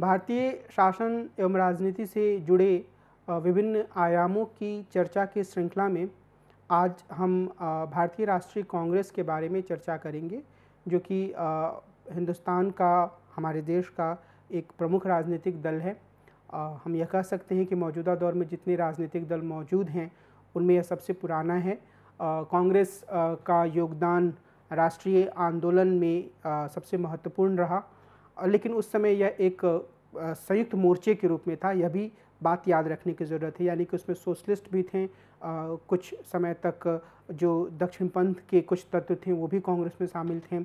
भारतीय शासन एवं राजनीति से जुड़े विभिन्न आयामों की चर्चा की श्रृंखला में आज हम भारतीय राष्ट्रीय कांग्रेस के बारे में चर्चा करेंगे जो कि हिंदुस्तान का हमारे देश का एक प्रमुख राजनीतिक दल है हम यह कह सकते हैं कि मौजूदा दौर में जितने राजनीतिक दल मौजूद हैं उनमें यह सबसे पुराना है कांग्रेस का योगदान राष्ट्रीय आंदोलन में सबसे महत्वपूर्ण रहा लेकिन उस समय यह एक संयुक्त मोर्चे के रूप में था यह भी बात याद रखने की ज़रूरत है यानी कि उसमें सोशलिस्ट भी थे आ, कुछ समय तक जो दक्षिण पंथ के कुछ तत्व थे वो भी कांग्रेस में शामिल थे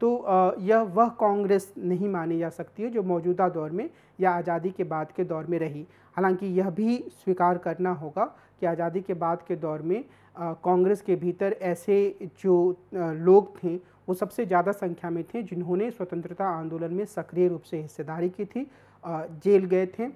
तो आ, यह वह कांग्रेस नहीं मानी जा सकती है जो मौजूदा दौर में या आज़ादी के बाद के दौर में रही हालांकि यह भी स्वीकार करना होगा कि आज़ादी के बाद के दौर में कांग्रेस के भीतर ऐसे जो लोग थे वो सबसे ज़्यादा संख्या में थे जिन्होंने स्वतंत्रता आंदोलन में सक्रिय रूप से हिस्सेदारी की थी जेल गए थे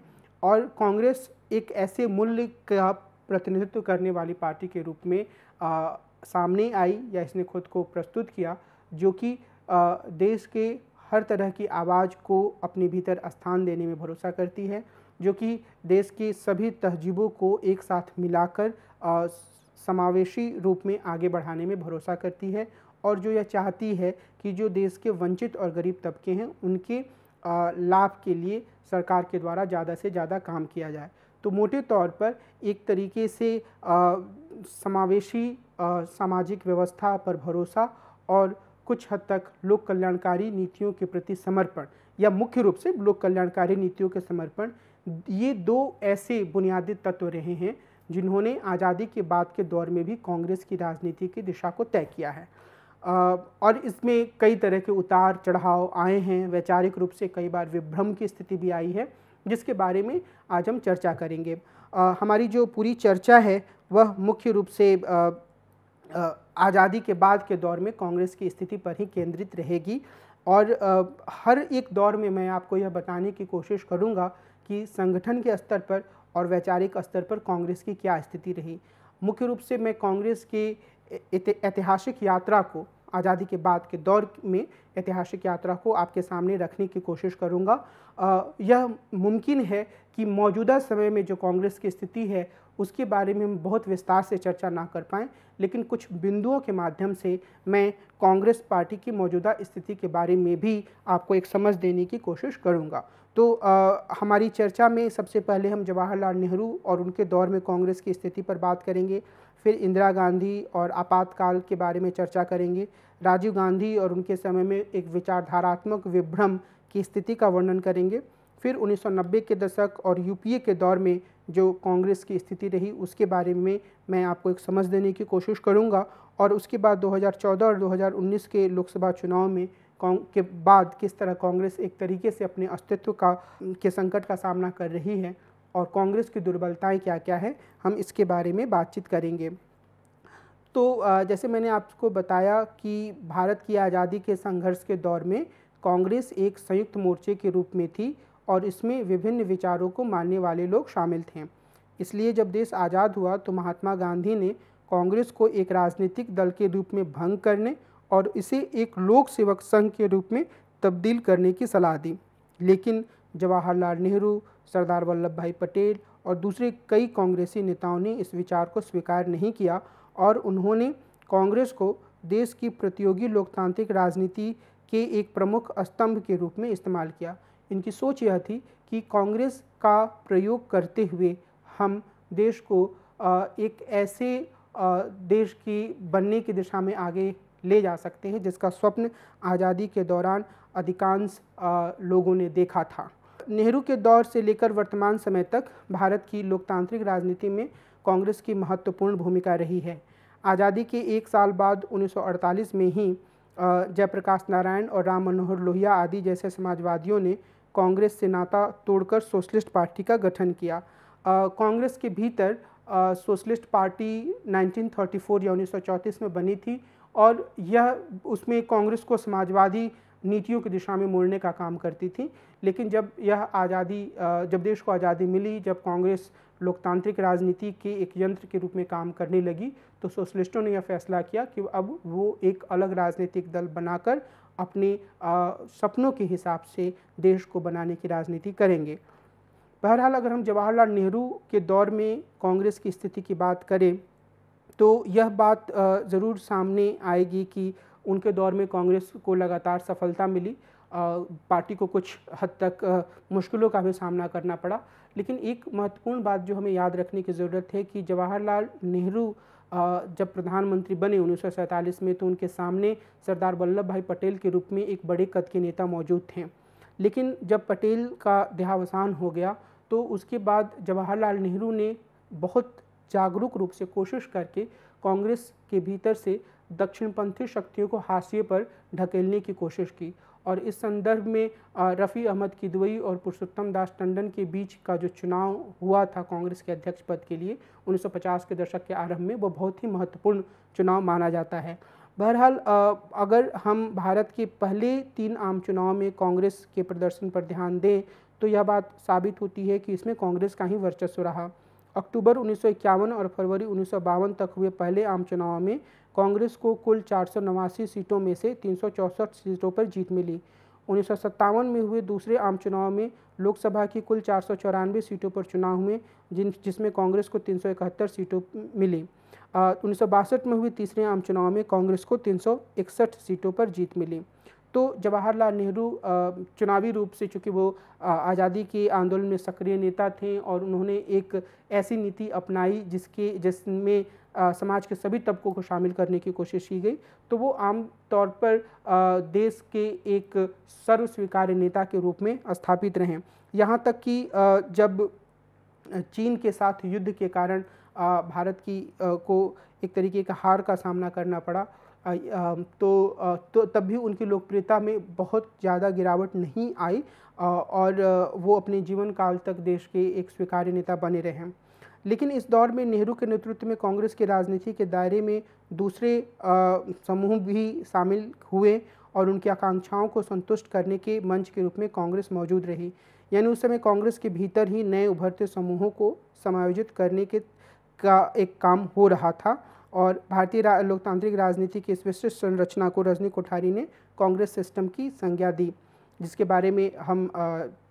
और कांग्रेस एक ऐसे मूल्य का प्रतिनिधित्व करने वाली पार्टी के रूप में आ, सामने आई या इसने खुद को प्रस्तुत किया जो कि देश के हर तरह की आवाज़ को अपने भीतर स्थान देने में भरोसा करती है जो कि देश के सभी तहजीबों को एक साथ मिलाकर समावेशी रूप में आगे बढ़ाने में भरोसा करती है और जो यह चाहती है कि जो देश के वंचित और गरीब तबके हैं उनके लाभ के लिए सरकार के द्वारा ज़्यादा से ज़्यादा काम किया जाए तो मोटे तौर पर एक तरीके से समावेशी सामाजिक व्यवस्था पर भरोसा और कुछ हद तक लोक कल्याणकारी नीतियों के प्रति समर्पण या मुख्य रूप से लोक कल्याणकारी नीतियों के समर्पण ये दो ऐसे बुनियादी तत्व रहे हैं जिन्होंने आज़ादी के बाद के दौर में भी कांग्रेस की राजनीति की दिशा को तय किया है और इसमें कई तरह के उतार चढ़ाव आए हैं वैचारिक रूप से कई बार विभ्रम की स्थिति भी आई है जिसके बारे में आज हम चर्चा करेंगे आ, हमारी जो पूरी चर्चा है वह मुख्य रूप से आज़ादी के बाद के दौर में कांग्रेस की स्थिति पर ही केंद्रित रहेगी और आ, हर एक दौर में मैं आपको यह बताने की कोशिश करूँगा कि संगठन के स्तर पर और वैचारिक स्तर पर कांग्रेस की क्या स्थिति रही मुख्य रूप से मैं कांग्रेस के ऐतिहासिक यात्रा को आज़ादी के बाद के दौर में ऐतिहासिक यात्रा को आपके सामने रखने की कोशिश करूँगा यह मुमकिन है कि मौजूदा समय में जो कांग्रेस की स्थिति है उसके बारे में हम बहुत विस्तार से चर्चा ना कर पाएँ लेकिन कुछ बिंदुओं के माध्यम से मैं कांग्रेस पार्टी की मौजूदा स्थिति के बारे में भी आपको एक समझ देने की कोशिश करूँगा तो आ, हमारी चर्चा में सबसे पहले हम जवाहरलाल नेहरू और उनके दौर में कांग्रेस की स्थिति पर बात करेंगे फिर इंदिरा गांधी और आपातकाल के बारे में चर्चा करेंगे राजीव गांधी और उनके समय में एक विचारधारात्मक विभ्रम की स्थिति का वर्णन करेंगे फिर 1990 के दशक और यूपीए के दौर में जो कांग्रेस की स्थिति रही उसके बारे में मैं आपको एक समझ देने की कोशिश करूंगा और उसके बाद 2014 और 2019 के लोकसभा चुनाव में के बाद किस तरह कांग्रेस एक तरीके से अपने अस्तित्व का के संकट का सामना कर रही है और कांग्रेस की दुर्बलताएं क्या क्या है हम इसके बारे में बातचीत करेंगे तो जैसे मैंने आपको बताया कि भारत की आज़ादी के संघर्ष के दौर में कांग्रेस एक संयुक्त मोर्चे के रूप में थी और इसमें विभिन्न विचारों को मानने वाले लोग शामिल थे इसलिए जब देश आज़ाद हुआ तो महात्मा गांधी ने कांग्रेस को एक राजनीतिक दल के रूप में भंग करने और इसे एक लोक सेवक संघ के रूप में तब्दील करने की सलाह दी लेकिन जवाहरलाल नेहरू सरदार वल्लभ भाई पटेल और दूसरे कई कांग्रेसी नेताओं ने इस विचार को स्वीकार नहीं किया और उन्होंने कांग्रेस को देश की प्रतियोगी लोकतांत्रिक राजनीति के एक प्रमुख स्तंभ के रूप में इस्तेमाल किया इनकी सोच यह थी कि कांग्रेस का प्रयोग करते हुए हम देश को एक ऐसे देश की बनने की दिशा में आगे ले जा सकते हैं जिसका स्वप्न आज़ादी के दौरान अधिकांश लोगों ने देखा था नेहरू के दौर से लेकर वर्तमान समय तक भारत की लोकतांत्रिक राजनीति में कांग्रेस की महत्वपूर्ण भूमिका रही है आज़ादी के एक साल बाद 1948 में ही जयप्रकाश नारायण और राम मनोहर लोहिया आदि जैसे समाजवादियों ने कांग्रेस से नाता तोड़कर सोशलिस्ट पार्टी का गठन किया कांग्रेस के भीतर सोशलिस्ट पार्टी 1934 या 1934 में बनी थी और यह उसमें कांग्रेस को समाजवादी नीतियों की दिशा में मोड़ने का काम करती थी लेकिन जब यह आज़ादी जब देश को आज़ादी मिली जब कांग्रेस लोकतांत्रिक राजनीति के एक यंत्र के रूप में काम करने लगी तो सोशलिस्टों ने यह फैसला किया कि अब वो एक अलग राजनीतिक दल बनाकर अपने आ, सपनों के हिसाब से देश को बनाने की राजनीति करेंगे बहरहाल अगर हम जवाहरलाल नेहरू के दौर में कांग्रेस की स्थिति की बात करें तो यह बात ज़रूर सामने आएगी कि उनके दौर में कांग्रेस को लगातार सफलता मिली पार्टी को कुछ हद तक मुश्किलों का भी सामना करना पड़ा लेकिन एक महत्वपूर्ण बात जो हमें याद रखने की ज़रूरत है कि जवाहरलाल नेहरू जब प्रधानमंत्री बने उन्नीस में तो उनके सामने सरदार वल्लभ भाई पटेल के रूप में एक बड़े कद के नेता मौजूद थे लेकिन जब पटेल का देहावसान हो गया तो उसके बाद जवाहरलाल नेहरू ने बहुत जागरूक रूप से कोशिश करके कांग्रेस के भीतर से दक्षिणपंथी शक्तियों को हाशिए पर ढकेलने की कोशिश की और इस संदर्भ में रफ़ी अहमद किदवई और पुरुषोत्तम दास टंडन के बीच का जो चुनाव हुआ था कांग्रेस के अध्यक्ष पद के लिए 1950 के दशक के आरंभ में वो बहुत ही महत्वपूर्ण चुनाव माना जाता है बहरहाल अगर हम भारत के पहले तीन आम चुनाव में कांग्रेस के प्रदर्शन पर ध्यान दें तो यह बात साबित होती है कि इसमें कांग्रेस का ही वर्चस्व रहा अक्टूबर उन्नीस और फरवरी उन्नीस तक हुए पहले आम चुनाव में कांग्रेस को कुल चार सीटों में से तीन सीटों पर जीत मिली उन्नीस में हुए दूसरे आम चुनाव में लोकसभा की कुल चार सीटों पर चुनाव हुए जिन जिसमें कांग्रेस को तीन सीटों मिली उन्नीस में हुए तीसरे आम चुनाव में कांग्रेस को तीन सीटों पर जीत मिली तो जवाहरलाल नेहरू चुनावी रूप से चूँकि वो आज़ादी के आंदोलन में सक्रिय नेता थे और उन्होंने एक ऐसी नीति अपनाई जिसके जिसमें समाज के सभी तबकों को शामिल करने की कोशिश की गई तो वो आम तौर पर देश के एक सर्वस्वीकार्य नेता के रूप में स्थापित रहे यहाँ तक कि जब चीन के साथ युद्ध के कारण भारत की को एक तरीके का हार का सामना करना पड़ा तो तो तब भी उनकी लोकप्रियता में बहुत ज़्यादा गिरावट नहीं आई और वो अपने जीवन काल तक देश के एक स्वीकार्य नेता बने रहे लेकिन इस दौर में नेहरू के नेतृत्व में कांग्रेस के राजनीति के दायरे में दूसरे समूह भी शामिल हुए और उनकी आकांक्षाओं को संतुष्ट करने के मंच के रूप में कांग्रेस मौजूद रही यानी उस समय कांग्रेस के भीतर ही नए उभरते समूहों को समायोजित करने के का एक काम हो रहा था और भारतीय रा, लोकतांत्रिक राजनीति की इस विशिष्ट संरचना को रजनी कोठारी ने कांग्रेस सिस्टम की संज्ञा दी जिसके बारे में हम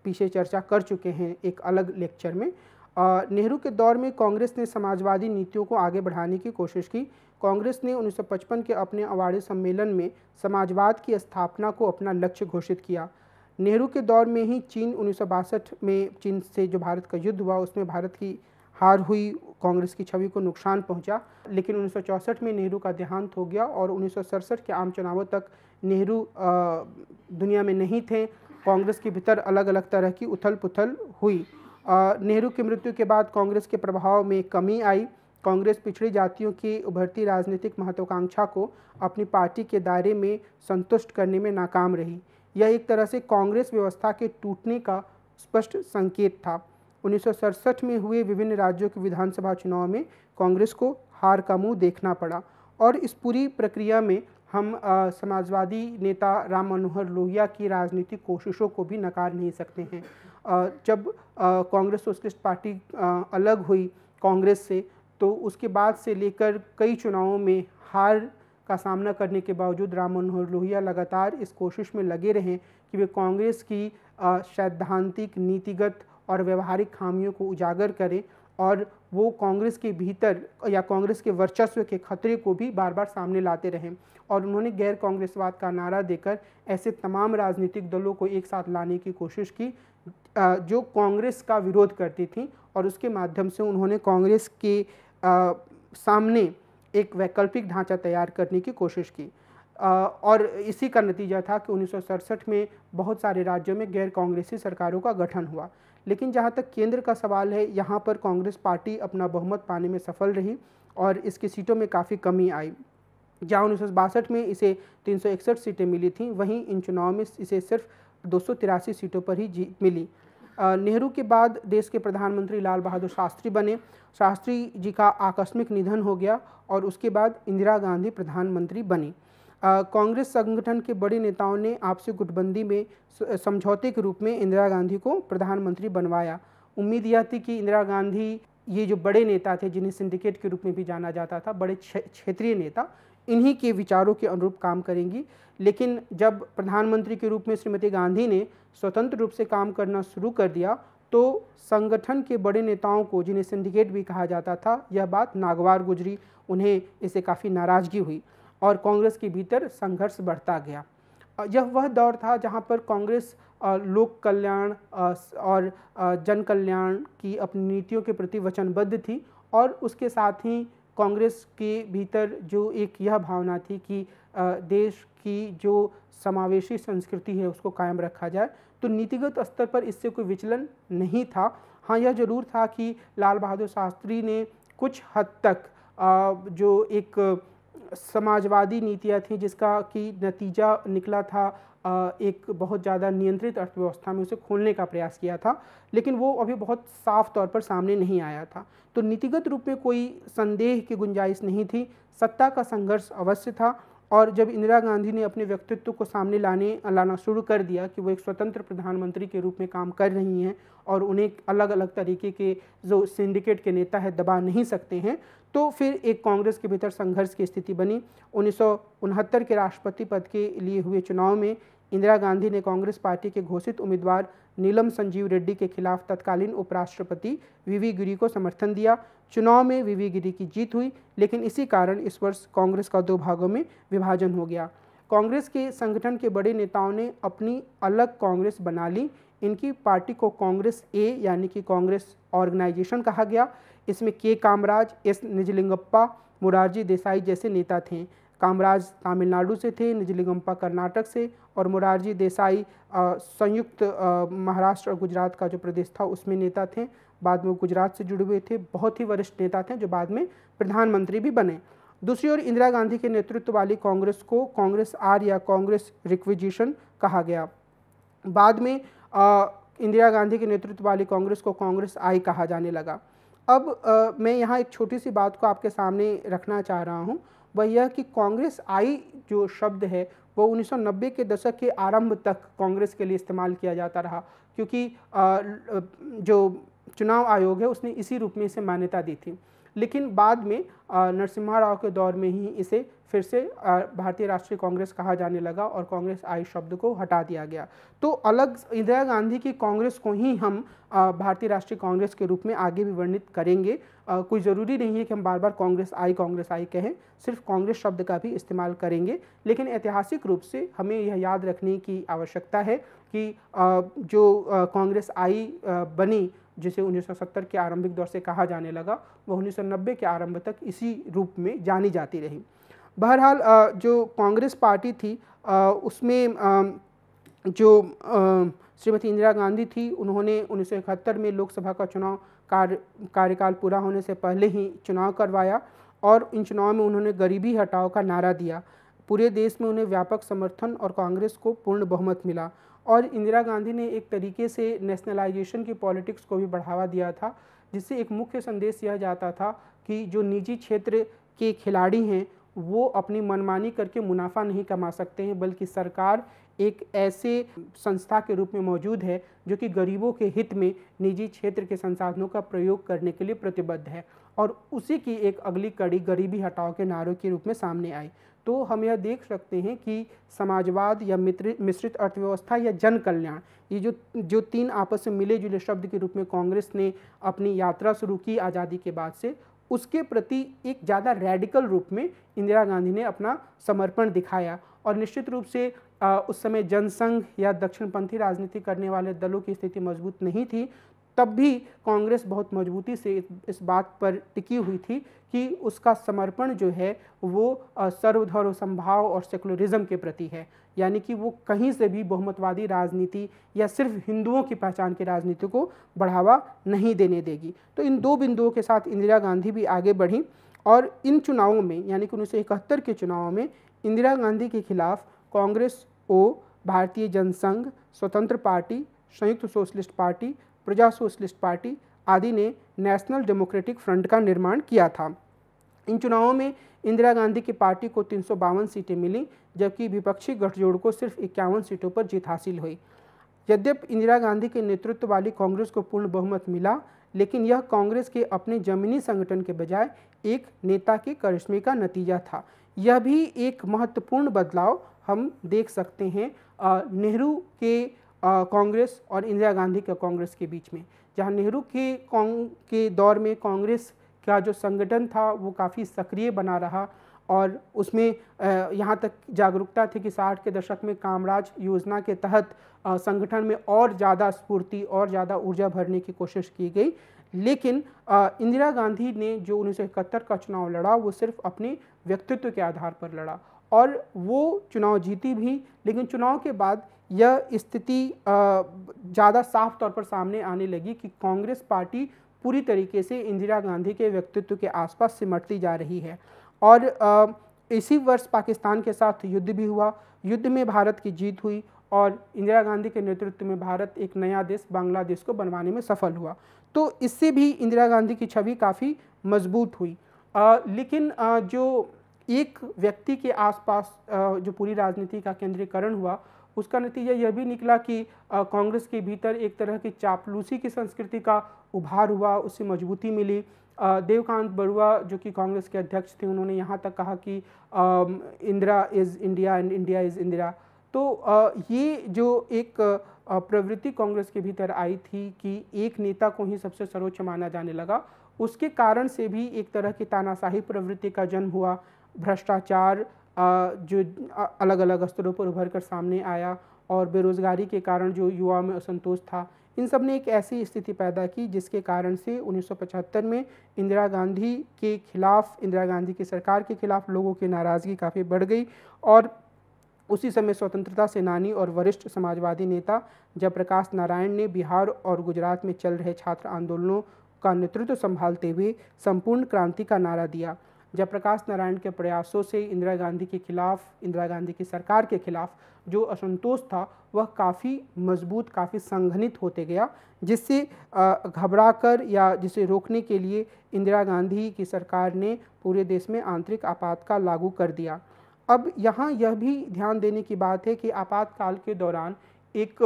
पीछे चर्चा कर चुके हैं एक अलग लेक्चर में नेहरू के दौर में कांग्रेस ने समाजवादी नीतियों को आगे बढ़ाने की कोशिश की कांग्रेस ने 1955 के अपने अवार्ड सम्मेलन में समाजवाद की स्थापना को अपना लक्ष्य घोषित किया नेहरू के दौर में ही चीन उन्नीस में चीन से जो भारत का युद्ध हुआ उसमें भारत की हार हुई कांग्रेस की छवि को नुकसान पहुंचा लेकिन उन्नीस में नेहरू का देहांत हो गया और उन्नीस के आम चुनावों तक नेहरू दुनिया में नहीं थे कांग्रेस के भीतर अलग अलग तरह की उथल पुथल हुई नेहरू की मृत्यु के बाद कांग्रेस के प्रभाव में कमी आई कांग्रेस पिछड़ी जातियों की उभरती राजनीतिक महत्वाकांक्षा को अपनी पार्टी के दायरे में संतुष्ट करने में नाकाम रही यह एक तरह से कांग्रेस व्यवस्था के टूटने का स्पष्ट संकेत था उन्नीस में हुए विभिन्न राज्यों के विधानसभा चुनाव में कांग्रेस को हार का मुंह देखना पड़ा और इस पूरी प्रक्रिया में हम आ, समाजवादी नेता राम मनोहर लोहिया की राजनीतिक कोशिशों को भी नकार नहीं सकते हैं आ, जब कांग्रेस सोशलिस्ट पार्टी आ, अलग हुई कांग्रेस से तो उसके बाद से लेकर कई चुनावों में हार का सामना करने के बावजूद राम मनोहर लोहिया लगातार इस कोशिश में लगे रहे कि वे कांग्रेस की सैद्धांतिक नीतिगत और व्यवहारिक खामियों को उजागर करें और वो कांग्रेस के भीतर या कांग्रेस के वर्चस्व के खतरे को भी बार बार सामने लाते रहें और उन्होंने गैर कांग्रेसवाद का नारा देकर ऐसे तमाम राजनीतिक दलों को एक साथ लाने की कोशिश की जो कांग्रेस का विरोध करती थी और उसके माध्यम से उन्होंने कांग्रेस के सामने एक वैकल्पिक ढांचा तैयार करने की कोशिश की और इसी का नतीजा था कि उन्नीस में बहुत सारे राज्यों में गैर कांग्रेसी सरकारों का गठन हुआ लेकिन जहाँ तक केंद्र का सवाल है यहाँ पर कांग्रेस पार्टी अपना बहुमत पाने में सफल रही और इसकी सीटों में काफ़ी कमी आई जहाँ उन्नीस में इसे तीन सीटें मिली थीं वहीं इन चुनाव में इसे सिर्फ दो सीटों पर ही जीत मिली नेहरू के बाद देश के प्रधानमंत्री लाल बहादुर शास्त्री बने शास्त्री जी का आकस्मिक निधन हो गया और उसके बाद इंदिरा गांधी प्रधानमंत्री बनी कांग्रेस संगठन के बड़े नेताओं ने आपसी गुटबंदी में समझौते के रूप में इंदिरा गांधी को प्रधानमंत्री बनवाया उम्मीद यह थी कि इंदिरा गांधी ये जो बड़े नेता थे जिन्हें सिंडिकेट के रूप में भी जाना जाता था बड़े क्षेत्रीय नेता इन्हीं के विचारों के अनुरूप काम करेंगी लेकिन जब प्रधानमंत्री के रूप में श्रीमती गांधी ने स्वतंत्र रूप से काम करना शुरू कर दिया तो संगठन के बड़े नेताओं को जिन्हें सिंडिकेट भी कहा जाता था यह बात नागवार गुजरी उन्हें इसे काफ़ी नाराज़गी हुई और कांग्रेस के भीतर संघर्ष बढ़ता गया यह वह दौर था जहाँ पर कांग्रेस लोक कल्याण और जन कल्याण की अपनी नीतियों के प्रति वचनबद्ध थी और उसके साथ ही कांग्रेस के भीतर जो एक यह भावना थी कि देश की जो समावेशी संस्कृति है उसको कायम रखा जाए तो नीतिगत स्तर पर इससे कोई विचलन नहीं था हाँ यह जरूर था कि लाल बहादुर शास्त्री ने कुछ हद तक जो एक समाजवादी नीतियाँ थीं जिसका कि नतीजा निकला था एक बहुत ज़्यादा नियंत्रित अर्थव्यवस्था में उसे खोलने का प्रयास किया था लेकिन वो अभी बहुत साफ तौर पर सामने नहीं आया था तो नीतिगत रूप में कोई संदेह की गुंजाइश नहीं थी सत्ता का संघर्ष अवश्य था और जब इंदिरा गांधी ने अपने व्यक्तित्व को सामने लाने लाना शुरू कर दिया कि वो एक स्वतंत्र प्रधानमंत्री के रूप में काम कर रही हैं और उन्हें अलग अलग तरीके के जो सिंडिकेट के नेता है दबा नहीं सकते हैं तो फिर एक कांग्रेस के भीतर संघर्ष की स्थिति बनी उन्नीस के राष्ट्रपति पद के लिए हुए चुनाव में इंदिरा गांधी ने कांग्रेस पार्टी के घोषित उम्मीदवार नीलम संजीव रेड्डी के खिलाफ तत्कालीन उपराष्ट्रपति वीवी गिरी को समर्थन दिया चुनाव में वीवी गिरी की जीत हुई लेकिन इसी कारण इस वर्ष कांग्रेस का दो भागों में विभाजन हो गया कांग्रेस के संगठन के बड़े नेताओं ने अपनी अलग कांग्रेस बना ली इनकी पार्टी को कांग्रेस ए यानी कि कांग्रेस ऑर्गेनाइजेशन कहा गया इसमें के कामराज एस निजलिंगप्पा मुरारजी देसाई जैसे नेता थे कामराज तमिलनाडु से थे निजलिगम्पा कर्नाटक से और मुरारजी देसाई संयुक्त महाराष्ट्र और गुजरात का जो प्रदेश था उसमें नेता थे बाद में गुजरात से जुड़े हुए थे बहुत ही वरिष्ठ नेता थे जो बाद में प्रधानमंत्री भी बने दूसरी ओर इंदिरा गांधी के नेतृत्व वाली कांग्रेस को कांग्रेस आर या कांग्रेस रिक्विजिशन कहा गया बाद में आ, इंदिरा गांधी के नेतृत्व वाली कांग्रेस को कांग्रेस आई कहा जाने लगा अब आ, मैं यहाँ एक छोटी सी बात को आपके सामने रखना चाह रहा हूँ वह यह कि कांग्रेस आई जो शब्द है वो 1990 के दशक के आरंभ तक कांग्रेस के लिए इस्तेमाल किया जाता रहा क्योंकि जो चुनाव आयोग है उसने इसी रूप में इसे मान्यता दी थी लेकिन बाद में नरसिम्हा राव के दौर में ही इसे फिर से भारतीय राष्ट्रीय कांग्रेस कहा जाने लगा और कांग्रेस आई शब्द को हटा दिया गया तो अलग इंदिरा गांधी की कांग्रेस को ही हम भारतीय राष्ट्रीय कांग्रेस के रूप में आगे भी वर्णित करेंगे कोई ज़रूरी नहीं है कि हम बार बार कांग्रेस आई कांग्रेस आई कहें सिर्फ कांग्रेस शब्द का भी इस्तेमाल करेंगे लेकिन ऐतिहासिक रूप से हमें यह याद रखने की आवश्यकता है कि जो कांग्रेस आई बनी जिसे 1970 के आरंभिक दौर से कहा जाने लगा वह 1990 के आरंभ तक इसी रूप में जानी जाती रही बहरहाल जो कांग्रेस पार्टी थी उसमें जो श्रीमती इंदिरा गांधी थी उन्होंने उन्नीस में लोकसभा का चुनाव कार्य कार्यकाल पूरा होने से पहले ही चुनाव करवाया और इन चुनाव में उन्होंने गरीबी हटाओ का नारा दिया पूरे देश में उन्हें व्यापक समर्थन और कांग्रेस को पूर्ण बहुमत मिला और इंदिरा गांधी ने एक तरीके से नेशनलाइजेशन की पॉलिटिक्स को भी बढ़ावा दिया था जिससे एक मुख्य संदेश यह जाता था कि जो निजी क्षेत्र के खिलाड़ी हैं वो अपनी मनमानी करके मुनाफा नहीं कमा सकते हैं बल्कि सरकार एक ऐसे संस्था के रूप में मौजूद है जो कि गरीबों के हित में निजी क्षेत्र के संसाधनों का प्रयोग करने के लिए प्रतिबद्ध है और उसी की एक अगली कड़ी गरीबी हटाओ के नारों के रूप में सामने आई तो हम यह देख सकते हैं कि समाजवाद या मित्र मिश्रित अर्थव्यवस्था या जन कल्याण ये जो जो तीन आपस में मिले जुले शब्द के रूप में कांग्रेस ने अपनी यात्रा शुरू की आज़ादी के बाद से उसके प्रति एक ज़्यादा रेडिकल रूप में इंदिरा गांधी ने अपना समर्पण दिखाया और निश्चित रूप से आ, उस समय जनसंघ या दक्षिणपंथी राजनीति करने वाले दलों की स्थिति मजबूत नहीं थी तब भी कांग्रेस बहुत मजबूती से इस बात पर टिकी हुई थी कि उसका समर्पण जो है वो सर्वधर्म संभाव और सेकुलरिज्म के प्रति है यानी कि वो कहीं से भी बहुमतवादी राजनीति या सिर्फ हिंदुओं की पहचान की राजनीति को बढ़ावा नहीं देने देगी तो इन दो बिंदुओं के साथ इंदिरा गांधी भी आगे बढ़ी और इन चुनावों में यानी कि उन्नीस के चुनावों में इंदिरा गांधी के खिलाफ कांग्रेस ओ भारतीय Jansangh Swatantra Party Samyukta Socialist Party Praja Socialist Party आदि ने नेशनल डेमोक्रेटिक फ्रंट का निर्माण किया था इन चुनावों में इंदिरा गांधी की पार्टी को तीन सीटें मिलीं जबकि विपक्षी गठजोड़ को सिर्फ इक्यावन सीटों पर जीत हासिल हुई यद्यप इंदिरा गांधी के नेतृत्व वाली कांग्रेस को पूर्ण बहुमत मिला लेकिन यह कांग्रेस के अपने जमीनी संगठन के बजाय एक नेता के करिश्मे का नतीजा था यह भी एक महत्वपूर्ण बदलाव हम देख सकते हैं नेहरू के कांग्रेस और इंदिरा गांधी के कांग्रेस के बीच में जहां नेहरू के के दौर में कांग्रेस का जो संगठन था वो काफ़ी सक्रिय बना रहा और उसमें यहाँ तक जागरूकता थी कि साठ के दशक में कामराज योजना के तहत संगठन में और ज़्यादा स्फूर्ति और ज़्यादा ऊर्जा भरने की कोशिश की गई लेकिन इंदिरा गांधी ने जो उन्नीस का चुनाव लड़ा वो सिर्फ अपने व्यक्तित्व के आधार पर लड़ा और वो चुनाव जीती भी लेकिन चुनाव के बाद यह स्थिति ज़्यादा साफ तौर पर सामने आने लगी कि कांग्रेस पार्टी पूरी तरीके से इंदिरा गांधी के व्यक्तित्व के आसपास सिमटती जा रही है और इसी वर्ष पाकिस्तान के साथ युद्ध भी हुआ युद्ध में भारत की जीत हुई और इंदिरा गांधी के नेतृत्व में भारत एक नया देश बांग्लादेश को बनवाने में सफल हुआ तो इससे भी इंदिरा गांधी की छवि काफ़ी मजबूत हुई आ, लेकिन आ, जो एक व्यक्ति के आसपास जो पूरी राजनीति का केंद्रीकरण हुआ उसका नतीजा यह भी निकला कि कांग्रेस के भीतर एक तरह की चापलूसी की संस्कृति का उभार हुआ उससे मजबूती मिली देवकांत बरुआ जो कि कांग्रेस के अध्यक्ष थे उन्होंने यहाँ तक कहा कि Indira is India and India is Indira तो ये जो एक प्रवृत्ति कांग्रेस के भीतर आई थी कि एक नेता को ही सबसे सर्वोच्च माना जाने लगा उसके कारण से भी एक तरह की तानाशाही प्रवृत्ति का जन्म हुआ भ्रष्टाचार जो अलग अलग स्तरों पर उभर कर सामने आया और बेरोज़गारी के कारण जो युवाओं में असंतोष था इन सब ने एक ऐसी स्थिति पैदा की जिसके कारण से 1975 में इंदिरा गांधी के खिलाफ इंदिरा गांधी की सरकार के खिलाफ लोगों की नाराज़गी काफ़ी बढ़ गई और उसी समय स्वतंत्रता सेनानी और वरिष्ठ समाजवादी नेता जयप्रकाश नारायण ने बिहार और गुजरात में चल रहे छात्र आंदोलनों का नेतृत्व संभालते हुए संपूर्ण क्रांति का नारा दिया जयप्रकाश नारायण के प्रयासों से इंदिरा गांधी के खिलाफ इंदिरा गांधी की सरकार के खिलाफ जो असंतोष था वह काफ़ी मजबूत काफ़ी संघनित होते गया जिससे घबराकर या जिसे रोकने के लिए इंदिरा गांधी की सरकार ने पूरे देश में आंतरिक आपातकाल लागू कर दिया अब यहाँ यह भी ध्यान देने की बात है कि आपातकाल के दौरान एक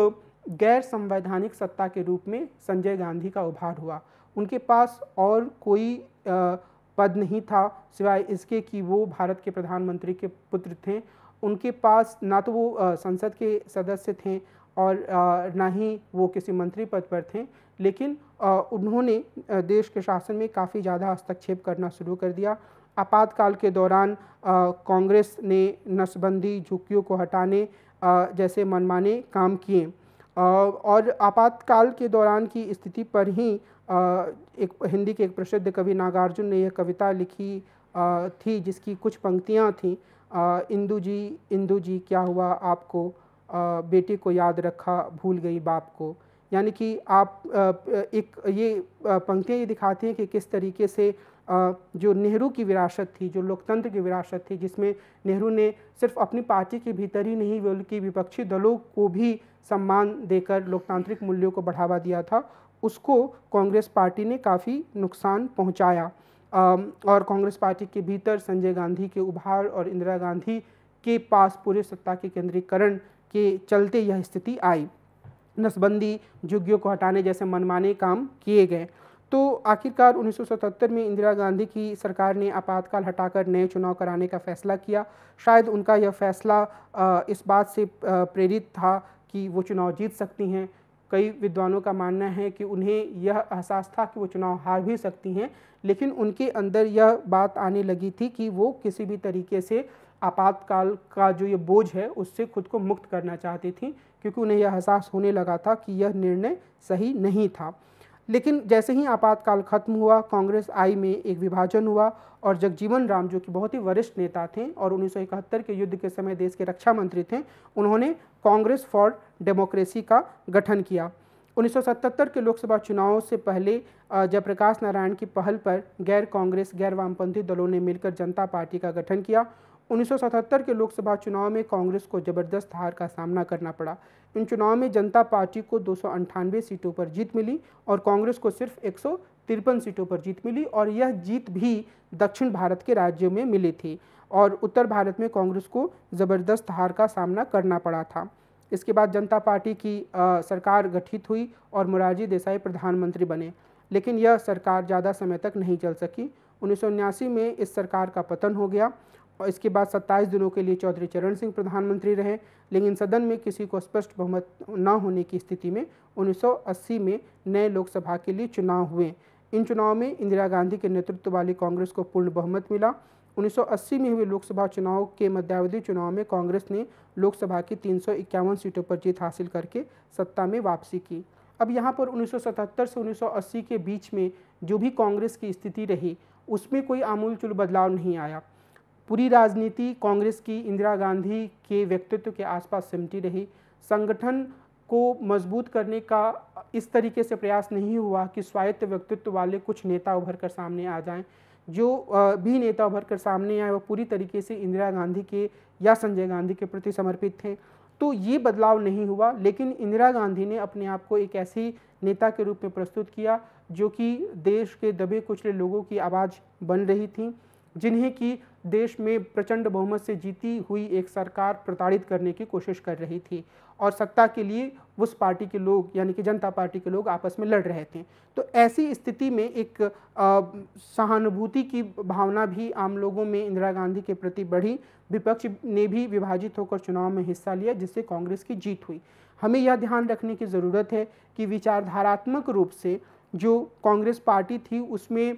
गैर संवैधानिक सत्ता के रूप में संजय गांधी का उभार हुआ उनके पास और कोई आ, पद नहीं था सिवाय इसके कि वो भारत के प्रधानमंत्री के पुत्र थे उनके पास ना तो वो संसद के सदस्य थे और ना ही वो किसी मंत्री पद पर थे लेकिन उन्होंने देश के शासन में काफ़ी ज़्यादा हस्तक्षेप करना शुरू कर दिया आपातकाल के दौरान कांग्रेस ने नसबंदी झुकियों को हटाने जैसे मनमाने काम किए और आपातकाल के दौरान की स्थिति पर ही एक हिंदी के एक प्रसिद्ध कवि नागार्जुन ने यह कविता लिखी थी जिसकी कुछ पंक्तियाँ थीं इंदू जी इंदू जी क्या हुआ आपको बेटे को याद रखा भूल गई बाप को यानी कि आप एक ये पंक्तियाँ ये दिखाती हैं कि किस तरीके से जो नेहरू की विरासत थी जो लोकतंत्र की विरासत थी जिसमें नेहरू ने सिर्फ अपनी पार्टी के भीतर ही नहीं बल्कि विपक्षी दलों को भी सम्मान देकर लोकतांत्रिक मूल्यों को बढ़ावा दिया था उसको कांग्रेस पार्टी ने काफ़ी नुकसान पहुंचाया और कांग्रेस पार्टी के भीतर संजय गांधी के उभार और इंदिरा गांधी के पास पूरे सत्ता के केंद्रीकरण के चलते यह स्थिति आई नसबंदी झुग्गियों को हटाने जैसे मनमाने काम किए गए तो आखिरकार 1977 में इंदिरा गांधी की सरकार ने आपातकाल हटाकर नए चुनाव कराने का फैसला किया शायद उनका यह फैसला इस बात से प्रेरित था कि वो चुनाव जीत सकती हैं कई विद्वानों का मानना है कि उन्हें यह एहसास था कि वो चुनाव हार भी सकती हैं लेकिन उनके अंदर यह बात आने लगी थी कि वो किसी भी तरीके से आपातकाल का जो ये बोझ है उससे खुद को मुक्त करना चाहती थी क्योंकि उन्हें यह एहसास होने लगा था कि यह निर्णय सही नहीं था लेकिन जैसे ही आपातकाल खत्म हुआ कांग्रेस आई में एक विभाजन हुआ और जगजीवन राम जो कि बहुत ही वरिष्ठ नेता थे और उन्नीस के युद्ध के समय देश के रक्षा मंत्री थे उन्होंने कांग्रेस फॉर डेमोक्रेसी का गठन किया 1977 के लोकसभा चुनाव से पहले जयप्रकाश नारायण की पहल पर गैर कांग्रेस गैर वामपंथी दलों ने मिलकर जनता पार्टी का गठन किया 1977 के लोकसभा चुनाव में कांग्रेस को जबरदस्त हार का सामना करना पड़ा इन चुनाव में जनता पार्टी को दो सीटों पर जीत मिली और कांग्रेस को सिर्फ एक सीटों पर जीत मिली और यह जीत भी दक्षिण भारत के राज्यों में मिली थी और उत्तर भारत में कांग्रेस को ज़बरदस्त हार का सामना करना पड़ा था इसके बाद जनता पार्टी की आ, सरकार गठित हुई और मोरारजी देसाई प्रधानमंत्री बने लेकिन यह सरकार ज़्यादा समय तक नहीं चल सकी उन्नीस में इस सरकार का पतन हो गया और इसके बाद 27 दिनों के लिए चौधरी चरण सिंह प्रधानमंत्री रहे लेकिन सदन में किसी को स्पष्ट बहुमत न होने की स्थिति में 1980 में नए लोकसभा के लिए चुनाव हुए इन चुनाव में इंदिरा गांधी के नेतृत्व वाली कांग्रेस को पूर्ण बहुमत मिला 1980 में हुए लोकसभा चुनाव के मध्यावधि चुनाव में कांग्रेस ने लोकसभा की तीन सीटों पर जीत हासिल करके सत्ता में वापसी की अब यहाँ पर 1977 से 1980 के बीच में जो भी कांग्रेस की स्थिति रही उसमें कोई आमूलचूल बदलाव नहीं आया पूरी राजनीति कांग्रेस की इंदिरा गांधी के व्यक्तित्व के आसपास सिमटी रही संगठन को मजबूत करने का इस तरीके से प्रयास नहीं हुआ कि स्वायत्त व्यक्तित्व वाले कुछ नेता उभर कर सामने आ जाएं जो भी नेता उभर कर सामने आए वो पूरी तरीके से इंदिरा गांधी के या संजय गांधी के प्रति समर्पित थे तो ये बदलाव नहीं हुआ लेकिन इंदिरा गांधी ने अपने आप को एक ऐसी नेता के रूप में प्रस्तुत किया जो कि देश के दबे कुचले लोगों की आवाज़ बन रही थी जिन्हें कि देश में प्रचंड बहुमत से जीती हुई एक सरकार प्रताड़ित करने की कोशिश कर रही थी और सत्ता के लिए उस पार्टी के लोग यानी कि जनता पार्टी के लोग आपस में लड़ रहे थे तो ऐसी स्थिति में एक सहानुभूति की भावना भी आम लोगों में इंदिरा गांधी के प्रति बढ़ी विपक्ष ने भी विभाजित होकर चुनाव में हिस्सा लिया जिससे कांग्रेस की जीत हुई हमें यह ध्यान रखने की ज़रूरत है कि विचारधारात्मक रूप से जो कांग्रेस पार्टी थी उसमें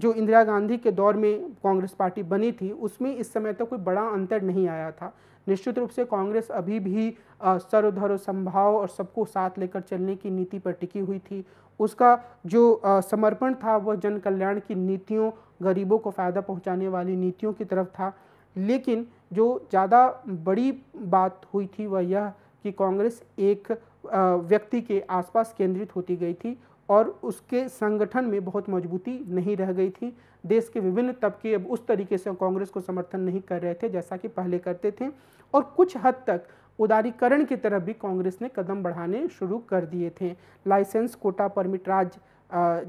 जो इंदिरा गांधी के दौर में कांग्रेस पार्टी बनी थी उसमें इस समय तक तो कोई बड़ा अंतर नहीं आया था निश्चित रूप से कांग्रेस अभी भी सर्वधर्म संभाव और सबको साथ लेकर चलने की नीति पर टिकी हुई थी उसका जो समर्पण था वह जन कल्याण की नीतियों गरीबों को फ़ायदा पहुंचाने वाली नीतियों की तरफ था लेकिन जो ज़्यादा बड़ी बात हुई थी वह यह कि कांग्रेस एक व्यक्ति के आसपास केंद्रित होती गई थी और उसके संगठन में बहुत मजबूती नहीं रह गई थी देश के विभिन्न तबके अब उस तरीके से कांग्रेस को समर्थन नहीं कर रहे थे जैसा कि पहले करते थे और कुछ हद तक उदारीकरण की तरफ भी कांग्रेस ने कदम बढ़ाने शुरू कर दिए थे लाइसेंस कोटा परमिट राज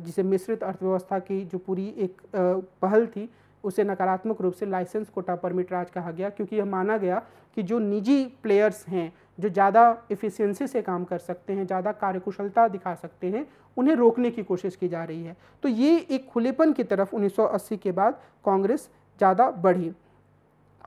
जिसे मिश्रित अर्थव्यवस्था की जो पूरी एक पहल थी उसे नकारात्मक रूप से लाइसेंस कोटा परमिट राज कहा गया क्योंकि यह माना गया कि जो निजी प्लेयर्स हैं जो ज़्यादा इफ़िशियंसी से काम कर सकते हैं ज़्यादा कार्यकुशलता दिखा सकते हैं उन्हें रोकने की कोशिश की जा रही है तो ये एक खुलेपन की तरफ 1980 के बाद कांग्रेस ज़्यादा बढ़ी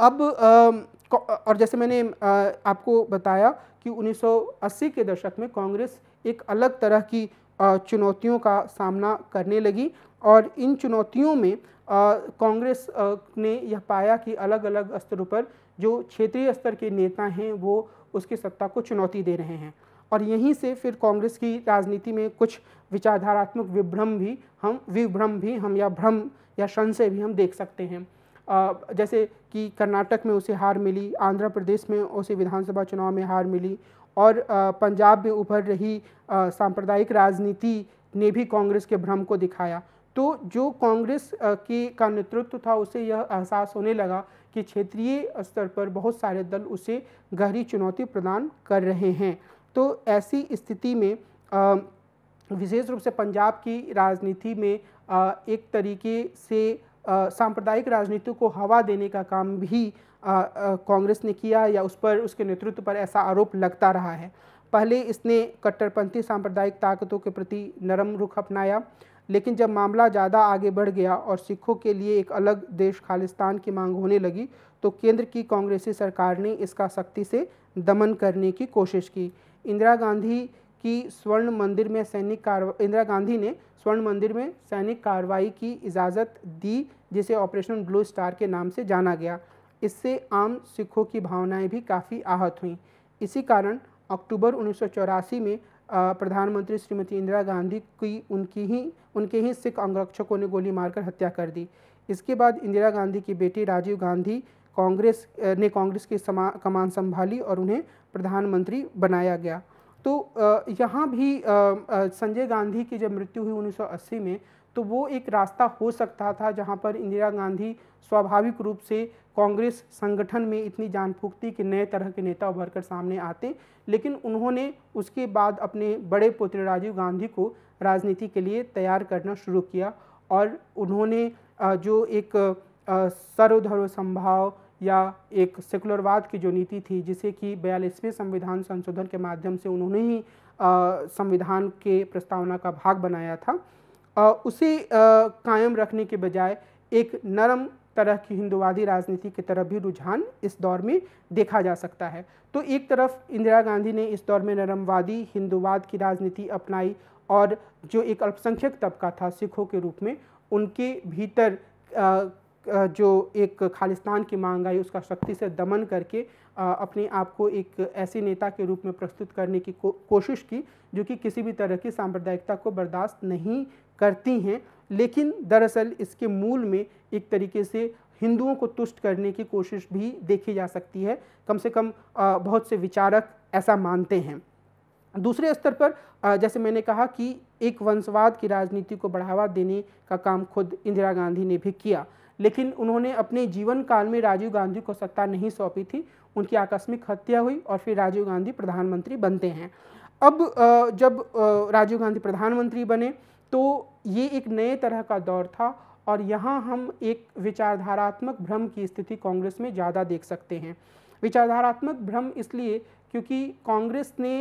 अब आ, और जैसे मैंने आ, आपको बताया कि 1980 के दशक में कांग्रेस एक अलग तरह की आ, चुनौतियों का सामना करने लगी और इन चुनौतियों में कांग्रेस ने यह पाया कि अलग अलग स्तरों पर जो क्षेत्रीय स्तर के नेता हैं वो उसकी सत्ता को चुनौती दे रहे हैं और यहीं से फिर कांग्रेस की राजनीति में कुछ विचारधारात्मक विभ्रम भी हम विभ्रम भी हम या भ्रम या संशय भी हम देख सकते हैं जैसे कि कर्नाटक में उसे हार मिली आंध्र प्रदेश में उसे विधानसभा चुनाव में हार मिली और पंजाब में उभर रही सांप्रदायिक राजनीति ने भी कांग्रेस के भ्रम को दिखाया तो जो कांग्रेस के का नेतृत्व था उसे यह एहसास होने लगा कि क्षेत्रीय स्तर पर बहुत सारे दल उसे गहरी चुनौती प्रदान कर रहे हैं तो ऐसी स्थिति में विशेष रूप से पंजाब की राजनीति में आ, एक तरीके से सांप्रदायिक राजनीति को हवा देने का काम भी कांग्रेस ने किया या उस पर उसके नेतृत्व पर ऐसा आरोप लगता रहा है पहले इसने कट्टरपंथी सांप्रदायिक ताकतों के प्रति नरम रुख अपनाया लेकिन जब मामला ज़्यादा आगे बढ़ गया और सिखों के लिए एक अलग देश खालिस्तान की मांग होने लगी तो केंद्र की कांग्रेसी सरकार ने इसका सख्ती से दमन करने की कोशिश की इंदिरा गांधी की स्वर्ण मंदिर में सैनिक कार्रवाई इंदिरा गांधी ने स्वर्ण मंदिर में सैनिक कार्रवाई की इजाज़त दी जिसे ऑपरेशन ब्लू स्टार के नाम से जाना गया इससे आम सिखों की भावनाएं भी काफ़ी आहत हुई इसी कारण अक्टूबर उन्नीस में प्रधानमंत्री श्रीमती इंदिरा गांधी की उनकी ही उनके ही सिख अंगरक्षकों ने गोली मारकर हत्या कर दी इसके बाद इंदिरा गांधी की बेटी राजीव गांधी कांग्रेस ने कांग्रेस की समा कमान संभाली और उन्हें प्रधानमंत्री बनाया गया तो यहाँ भी संजय गांधी की जब मृत्यु हुई 1980 में तो वो एक रास्ता हो सकता था जहाँ पर इंदिरा गांधी स्वाभाविक रूप से कांग्रेस संगठन में इतनी जान फूकती कि नए तरह के नेता उभर कर सामने आते लेकिन उन्होंने उसके बाद अपने बड़े पुत्र राजीव गांधी को राजनीति के लिए तैयार करना शुरू किया और उन्होंने जो एक सर्वधर्म संभाव या एक सेकुलरवाद की जो नीति थी जिसे कि बयालीसवें संविधान संशोधन के माध्यम से उन्होंने ही संविधान के प्रस्तावना का भाग बनाया था उसे कायम रखने के बजाय एक नरम तरह की हिंदुवादी राजनीति की तरफ भी रुझान इस दौर में देखा जा सकता है तो एक तरफ इंदिरा गांधी ने इस दौर में नरमवादी हिंदुवाद की राजनीति अपनाई और जो एक अल्पसंख्यक तबका था सिखों के रूप में उनके भीतर जो एक खालिस्तान की मांग आई उसका शक्ति से दमन करके अपने आप को एक ऐसे नेता के रूप में प्रस्तुत करने की को, कोशिश की जो कि किसी भी तरह की सांप्रदायिकता को बर्दाश्त नहीं करती हैं लेकिन दरअसल इसके मूल में एक तरीके से हिंदुओं को तुष्ट करने की कोशिश भी देखी जा सकती है कम से कम बहुत से विचारक ऐसा मानते हैं दूसरे स्तर पर जैसे मैंने कहा कि एक वंशवाद की राजनीति को बढ़ावा देने का काम खुद इंदिरा गांधी ने भी किया लेकिन उन्होंने अपने जीवन काल में राजीव गांधी को सत्ता नहीं सौंपी थी उनकी आकस्मिक हत्या हुई और फिर राजीव गांधी प्रधानमंत्री बनते हैं अब जब राजीव गांधी प्रधानमंत्री बने तो ये एक नए तरह का दौर था और यहाँ हम एक विचारधारात्मक भ्रम की स्थिति कांग्रेस में ज़्यादा देख सकते हैं विचारधारात्मक भ्रम इसलिए क्योंकि कांग्रेस ने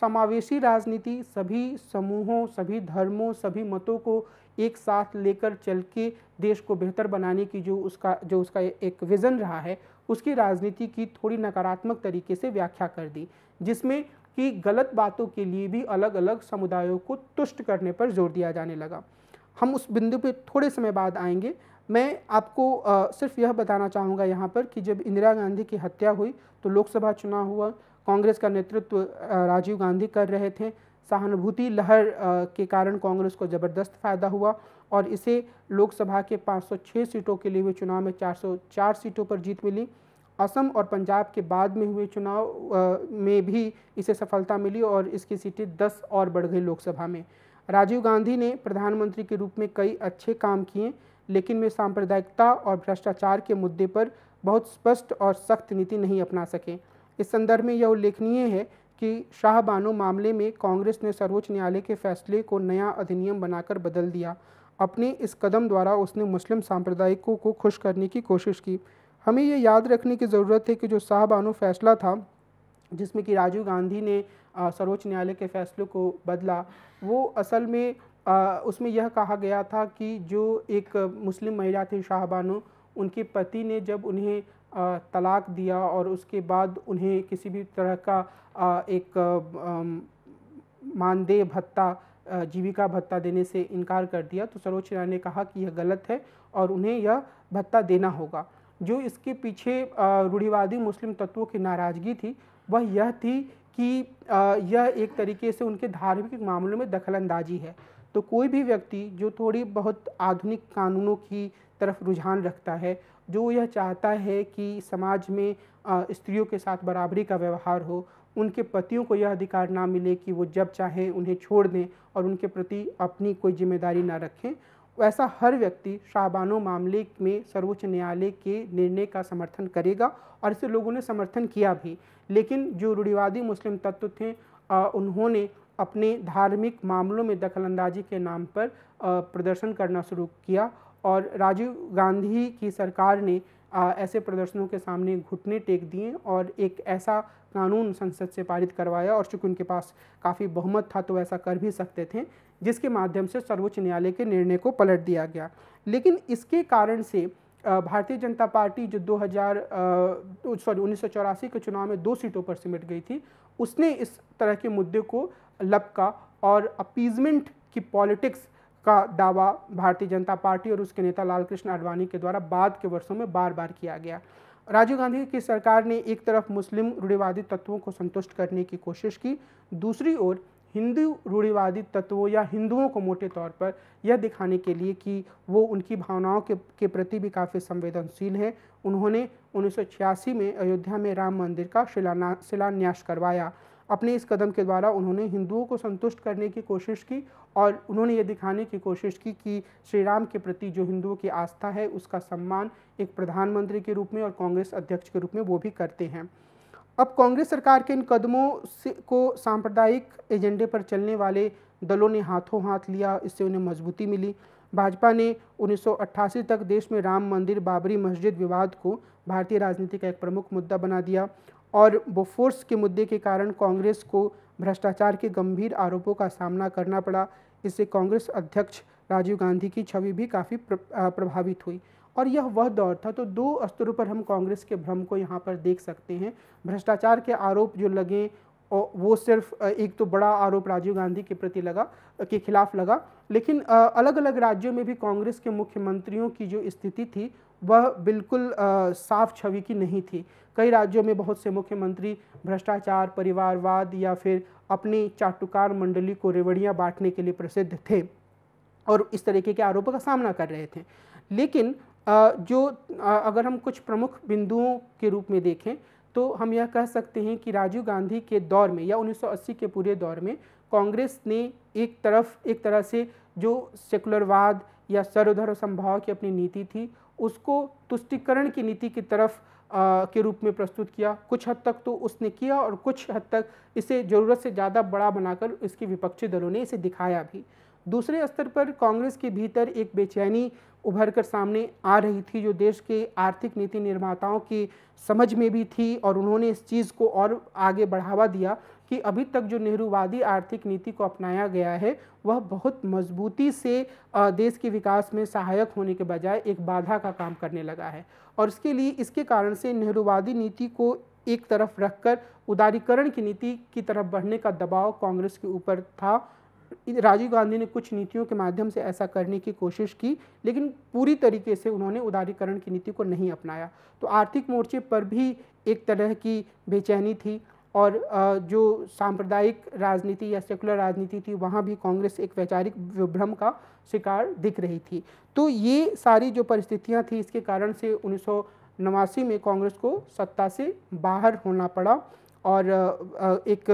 समावेशी राजनीति सभी समूहों सभी धर्मों सभी मतों को एक साथ लेकर चल के देश को बेहतर बनाने की जो उसका जो उसका एक विज़न रहा है उसकी राजनीति की थोड़ी नकारात्मक तरीके से व्याख्या कर दी जिसमें कि गलत बातों के लिए भी अलग अलग समुदायों को तुष्ट करने पर जोर दिया जाने लगा हम उस बिंदु पे थोड़े समय बाद आएंगे मैं आपको आ, सिर्फ यह बताना चाहूँगा यहाँ पर कि जब इंदिरा गांधी की हत्या हुई तो लोकसभा चुनाव हुआ कांग्रेस का नेतृत्व राजीव गांधी कर रहे थे सहानुभूति लहर के कारण कांग्रेस को ज़बरदस्त फायदा हुआ और इसे लोकसभा के 506 सीटों के लिए हुए चुनाव में 404 सीटों पर जीत मिली असम और पंजाब के बाद में हुए चुनाव में भी इसे सफलता मिली और इसकी सीटें दस और बढ़ गई लोकसभा में राजीव गांधी ने प्रधानमंत्री के रूप में कई अच्छे काम किए लेकिन वे सांप्रदायिकता और भ्रष्टाचार के मुद्दे पर बहुत स्पष्ट और सख्त नीति नहीं अपना सके इस संदर्भ में यह उल्लेखनीय है कि शाहबानो मामले में कांग्रेस ने सर्वोच्च न्यायालय के फैसले को नया अधिनियम बनाकर बदल दिया अपने इस कदम द्वारा उसने मुस्लिम सांप्रदायिकों को खुश करने की कोशिश की हमें ये याद रखने की ज़रूरत है कि जो साहबानो फैसला था जिसमें कि राजीव गांधी ने सर्वोच्च न्यायालय के फैसले को बदला वो असल में आ, उसमें यह कहा गया था कि जो एक मुस्लिम महिला थी शाहबानो उनके पति ने जब उन्हें आ, तलाक दिया और उसके बाद उन्हें किसी भी तरह का आ, एक मानदेय भत्ता जीविका भत्ता देने से इनकार कर दिया तो सर्वोच्च न्यायालय ने कहा कि यह गलत है और उन्हें यह भत्ता देना होगा जो इसके पीछे रूढ़िवादी मुस्लिम तत्वों की नाराज़गी थी वह यह थी कि यह एक तरीके से उनके धार्मिक मामलों में दखलंदाजी है तो कोई भी व्यक्ति जो थोड़ी बहुत आधुनिक कानूनों की तरफ रुझान रखता है जो यह चाहता है कि समाज में स्त्रियों के साथ बराबरी का व्यवहार हो उनके पतियों को यह अधिकार ना मिले कि वो जब चाहें उन्हें छोड़ दें और उनके प्रति अपनी कोई जिम्मेदारी ना रखें वैसा हर व्यक्ति शाहबानो मामले में सर्वोच्च न्यायालय के निर्णय का समर्थन करेगा और इसे लोगों ने समर्थन किया भी लेकिन जो रूढ़िवादी मुस्लिम तत्व थे आ, उन्होंने अपने धार्मिक मामलों में दखलंदाजी के नाम पर आ, प्रदर्शन करना शुरू किया और राजीव गांधी की सरकार ने आ, ऐसे प्रदर्शनों के सामने घुटने टेक दिए और एक ऐसा कानून संसद से पारित करवाया और चूंकि उनके पास काफ़ी बहुमत था तो ऐसा कर भी सकते थे जिसके माध्यम से सर्वोच्च न्यायालय के निर्णय को पलट दिया गया लेकिन इसके कारण से भारतीय जनता पार्टी जो 2000 सॉरी उन्नीस के चुनाव में दो सीटों पर सिमट गई थी उसने इस तरह के मुद्दे को लपका और अपीजमेंट की पॉलिटिक्स का दावा भारतीय जनता पार्टी और उसके नेता लालकृष्ण आडवाणी के द्वारा बाद के वर्षों में बार बार किया गया राजीव गांधी की सरकार ने एक तरफ मुस्लिम रूढ़िवादी तत्वों को संतुष्ट करने की कोशिश की दूसरी ओर हिंदू रूढ़िवादी तत्वों या हिंदुओं को मोटे तौर पर यह दिखाने के लिए कि वो उनकी भावनाओं के के प्रति भी काफ़ी संवेदनशील हैं उन्होंने उन्नीस में अयोध्या में राम मंदिर का शिलान्या शिलान्यास करवाया अपने इस कदम के द्वारा उन्होंने हिंदुओं को संतुष्ट करने की कोशिश की और उन्होंने ये दिखाने की कोशिश की कि श्री राम के प्रति जो हिंदुओं की आस्था है उसका सम्मान एक प्रधानमंत्री के रूप में और कांग्रेस अध्यक्ष के रूप में वो भी करते हैं अब कांग्रेस सरकार के इन कदमों से को सांप्रदायिक एजेंडे पर चलने वाले दलों ने हाथों हाथ लिया इससे उन्हें मजबूती मिली भाजपा ने 1988 तक देश में राम मंदिर बाबरी मस्जिद विवाद को भारतीय राजनीति का एक प्रमुख मुद्दा बना दिया और बोफोर्स के मुद्दे के कारण कांग्रेस को भ्रष्टाचार के गंभीर आरोपों का सामना करना पड़ा इससे कांग्रेस अध्यक्ष राजीव गांधी की छवि भी काफ़ी प्र, प्रभावित हुई और यह वह दौर था तो दो स्तरों पर हम कांग्रेस के भ्रम को यहाँ पर देख सकते हैं भ्रष्टाचार के आरोप जो लगे वो सिर्फ एक तो बड़ा आरोप राजीव गांधी के प्रति लगा के खिलाफ लगा लेकिन अलग अलग राज्यों में भी कांग्रेस के मुख्यमंत्रियों की जो स्थिति थी वह बिल्कुल साफ छवि की नहीं थी कई राज्यों में बहुत से मुख्यमंत्री भ्रष्टाचार परिवारवाद या फिर अपनी चाटुकार मंडली को रेवड़ियाँ बांटने के लिए प्रसिद्ध थे और इस तरीके के आरोपों का सामना कर रहे थे लेकिन जो अगर हम कुछ प्रमुख बिंदुओं के रूप में देखें तो हम यह कह सकते हैं कि राजीव गांधी के दौर में या 1980 के पूरे दौर में कांग्रेस ने एक तरफ एक तरह से जो सेकुलरवाद या सर्वधर्म संभाव की अपनी नीति थी उसको तुष्टिकरण की नीति की तरफ आ, के रूप में प्रस्तुत किया कुछ हद तक तो उसने किया और कुछ हद तक इसे ज़रूरत से ज़्यादा बड़ा बनाकर इसके विपक्षी दलों ने इसे दिखाया भी दूसरे स्तर पर कांग्रेस के भीतर एक बेचैनी उभर कर सामने आ रही थी जो देश के आर्थिक नीति निर्माताओं की समझ में भी थी और उन्होंने इस चीज़ को और आगे बढ़ावा दिया कि अभी तक जो नेहरूवादी आर्थिक नीति को अपनाया गया है वह बहुत मजबूती से देश के विकास में सहायक होने के बजाय एक बाधा का काम करने लगा है और इसके लिए इसके कारण से नेहरूवादी नीति को एक तरफ रखकर उदारीकरण की नीति की तरफ बढ़ने का दबाव कांग्रेस के ऊपर था राजीव गांधी ने कुछ नीतियों के माध्यम से ऐसा करने की कोशिश की लेकिन पूरी तरीके से उन्होंने उदारीकरण की नीति को नहीं अपनाया तो आर्थिक मोर्चे पर भी एक तरह की बेचैनी थी और जो सांप्रदायिक राजनीति या सेकुलर राजनीति थी वहाँ भी कांग्रेस एक वैचारिक विभ्रम का शिकार दिख रही थी तो ये सारी जो परिस्थितियाँ थी इसके कारण से उन्नीस नवासी में कांग्रेस को सत्ता से बाहर होना पड़ा और एक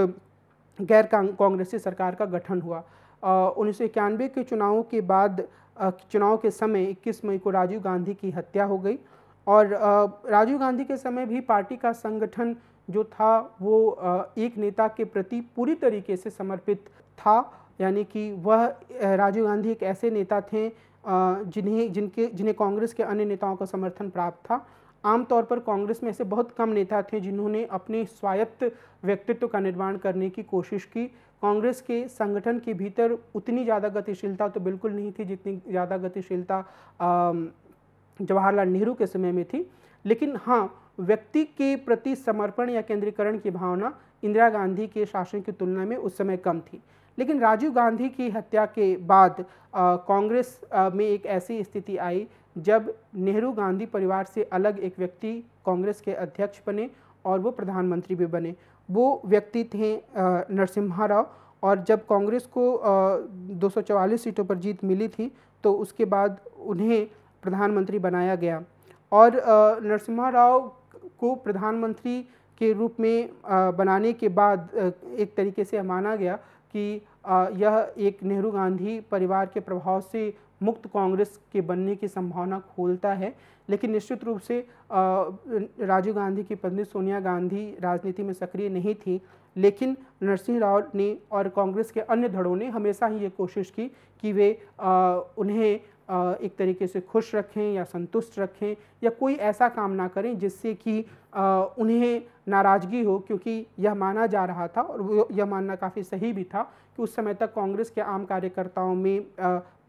गैर कांग्रेसी सरकार का गठन हुआ उन्नीस सौ इक्यानवे के चुनावों के बाद चुनाव के समय 21 मई को राजीव गांधी की हत्या हो गई और राजीव गांधी के समय भी पार्टी का संगठन जो था वो एक नेता के प्रति पूरी तरीके से समर्पित था यानी कि वह राजीव गांधी एक ऐसे नेता थे जिन्हें जिनके जिन्हें कांग्रेस के अन्य नेताओं का समर्थन प्राप्त था आमतौर पर कांग्रेस में ऐसे बहुत कम नेता थे जिन्होंने अपने स्वायत्त व्यक्तित्व का निर्माण करने की कोशिश की कांग्रेस के संगठन के भीतर उतनी ज़्यादा गतिशीलता तो बिल्कुल नहीं थी जितनी ज़्यादा गतिशीलता जवाहरलाल नेहरू के समय में थी लेकिन हाँ व्यक्ति के प्रति समर्पण या केंद्रीकरण की भावना इंदिरा गांधी के शासन की तुलना में उस समय कम थी लेकिन राजीव गांधी की हत्या के बाद कांग्रेस में एक ऐसी स्थिति आई जब नेहरू गांधी परिवार से अलग एक व्यक्ति कांग्रेस के अध्यक्ष बने और वो प्रधानमंत्री भी बने वो व्यक्ति थे नरसिम्हा राव और जब कांग्रेस को दो सीटों पर जीत मिली थी तो उसके बाद उन्हें प्रधानमंत्री बनाया गया और नरसिम्हा राव को प्रधानमंत्री के रूप में बनाने के बाद एक तरीके से माना गया कि यह एक नेहरू गांधी परिवार के प्रभाव से मुक्त कांग्रेस के बनने की संभावना खोलता है लेकिन निश्चित रूप से राजीव गांधी की पत्नी सोनिया गांधी राजनीति में सक्रिय नहीं थी लेकिन नरसिंह राव ने और कांग्रेस के अन्य धड़ों ने हमेशा ही ये कोशिश की कि वे आ, उन्हें एक तरीके से खुश रखें या संतुष्ट रखें या कोई ऐसा काम ना करें जिससे कि उन्हें नाराज़गी हो क्योंकि यह माना जा रहा था और यह मानना काफ़ी सही भी था कि उस समय तक कांग्रेस के आम कार्यकर्ताओं में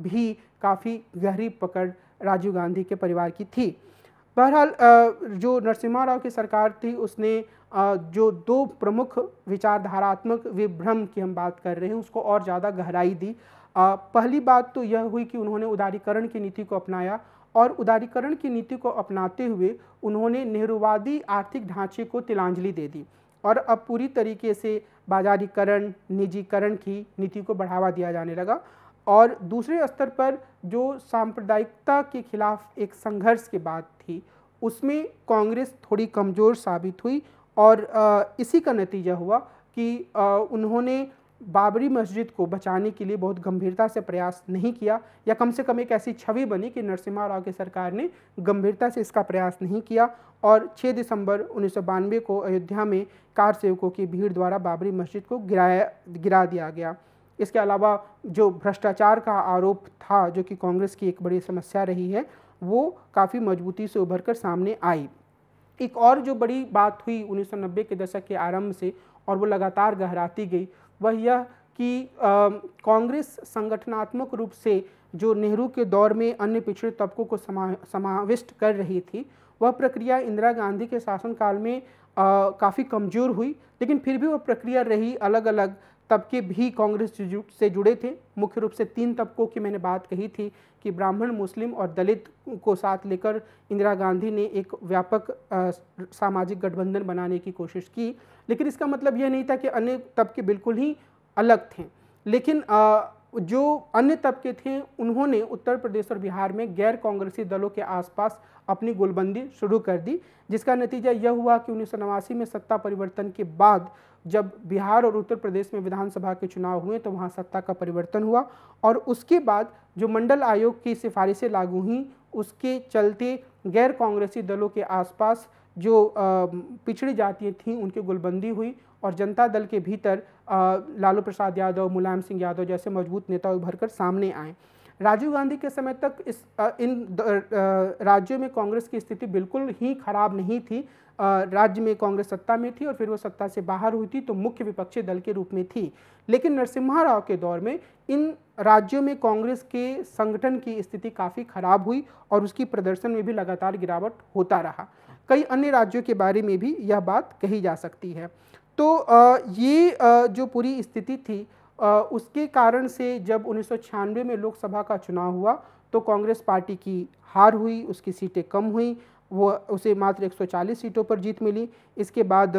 भी काफ़ी गहरी पकड़ राजीव गांधी के परिवार की थी बहरहाल जो नरसिम्हा राव की सरकार थी उसने जो दो प्रमुख विचारधारात्मक विभ्रम की हम बात कर रहे हैं उसको और ज़्यादा गहराई दी पहली बात तो यह हुई कि उन्होंने उदारीकरण की नीति को अपनाया और उदारीकरण की नीति को अपनाते हुए उन्होंने नेहरूवादी आर्थिक ढांचे को तिलांजलि दे दी और अब पूरी तरीके से बाजारीकरण निजीकरण की नीति को बढ़ावा दिया जाने लगा और दूसरे स्तर पर जो सांप्रदायिकता के खिलाफ एक संघर्ष की बात थी उसमें कांग्रेस थोड़ी कमज़ोर साबित हुई और इसी का नतीजा हुआ कि उन्होंने बाबरी मस्जिद को बचाने के लिए बहुत गंभीरता से प्रयास नहीं किया या कम से कम एक ऐसी छवि बनी कि नरसिम्हा राव की सरकार ने गंभीरता से इसका प्रयास नहीं किया और 6 दिसंबर उन्नीस को अयोध्या में कार सेवकों की भीड़ द्वारा बाबरी मस्जिद को गिराया गिरा दिया गया इसके अलावा जो भ्रष्टाचार का आरोप था जो कि कांग्रेस की एक बड़ी समस्या रही है वो काफ़ी मजबूती से उभर कर सामने आई एक और जो बड़ी बात हुई उन्नीस के दशक के आरंभ से और वो लगातार गहराती गई वह यह कि कांग्रेस संगठनात्मक रूप से जो नेहरू के दौर में अन्य पिछड़े तबकों को समा समाविष्ट कर रही थी वह प्रक्रिया इंदिरा गांधी के शासनकाल में काफ़ी कमज़ोर हुई लेकिन फिर भी वह प्रक्रिया रही अलग अलग तबके भी कांग्रेस से जुड़े थे मुख्य रूप से तीन तबकों की मैंने बात कही थी कि ब्राह्मण मुस्लिम और दलित को साथ लेकर इंदिरा गांधी ने एक व्यापक आ, सामाजिक गठबंधन बनाने की कोशिश की लेकिन इसका मतलब यह नहीं था कि अन्य तबके बिल्कुल ही अलग थे लेकिन आ, जो अन्य तबके थे उन्होंने उत्तर प्रदेश और बिहार में गैर कांग्रेसी दलों के आसपास अपनी गोलबंदी शुरू कर दी जिसका नतीजा यह हुआ कि उन्नीस में सत्ता परिवर्तन के बाद जब बिहार और उत्तर प्रदेश में विधानसभा के चुनाव हुए तो वहाँ सत्ता का परिवर्तन हुआ और उसके बाद जो मंडल आयोग की सिफारिशें लागू हुई उसके चलते गैर कांग्रेसी दलों के आसपास जो पिछड़ी जातियाँ थीं उनकी गुलबंदी हुई और जनता दल के भीतर लालू प्रसाद यादव मुलायम सिंह यादव जैसे मजबूत नेता उभर कर सामने आए राजीव गांधी के समय तक इस इन राज्यों में कांग्रेस की स्थिति बिल्कुल ही खराब नहीं थी राज्य में कांग्रेस सत्ता में थी और फिर वो सत्ता से बाहर हुई थी तो मुख्य विपक्षी दल के रूप में थी लेकिन नरसिम्हा राव के दौर में इन राज्यों में कांग्रेस के संगठन की स्थिति काफ़ी खराब हुई और उसकी प्रदर्शन में भी लगातार गिरावट होता रहा कई अन्य राज्यों के बारे में भी यह बात कही जा सकती है तो ये जो पूरी स्थिति थी उसके कारण से जब उन्नीस में लोकसभा का चुनाव हुआ तो कांग्रेस पार्टी की हार हुई उसकी सीटें कम हुई वो उसे मात्र 140 सीटों पर जीत मिली इसके बाद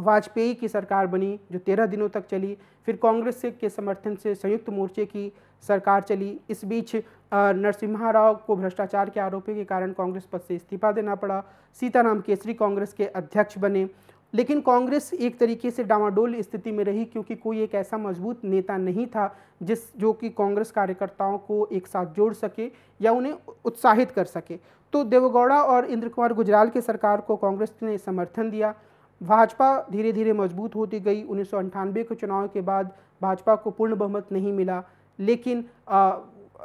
वाजपेयी की सरकार बनी जो तेरह दिनों तक चली फिर कांग्रेस के समर्थन से संयुक्त मोर्चे की सरकार चली इस बीच नरसिम्हा राव को भ्रष्टाचार के आरोपों के कारण कांग्रेस पद से इस्तीफा देना पड़ा सीताराम केसरी कांग्रेस के अध्यक्ष बने लेकिन कांग्रेस एक तरीके से डामाडोल स्थिति में रही क्योंकि कोई एक ऐसा मजबूत नेता नहीं था जिस जो कि कांग्रेस कार्यकर्ताओं को एक साथ जोड़ सके या उन्हें उत्साहित कर सके तो देवगौड़ा और इंद्र कुमार गुजराल की सरकार को कांग्रेस ने समर्थन दिया भाजपा धीरे धीरे मजबूत होती गई उन्नीस के चुनाव के बाद भाजपा को पूर्ण बहुमत नहीं मिला लेकिन आ,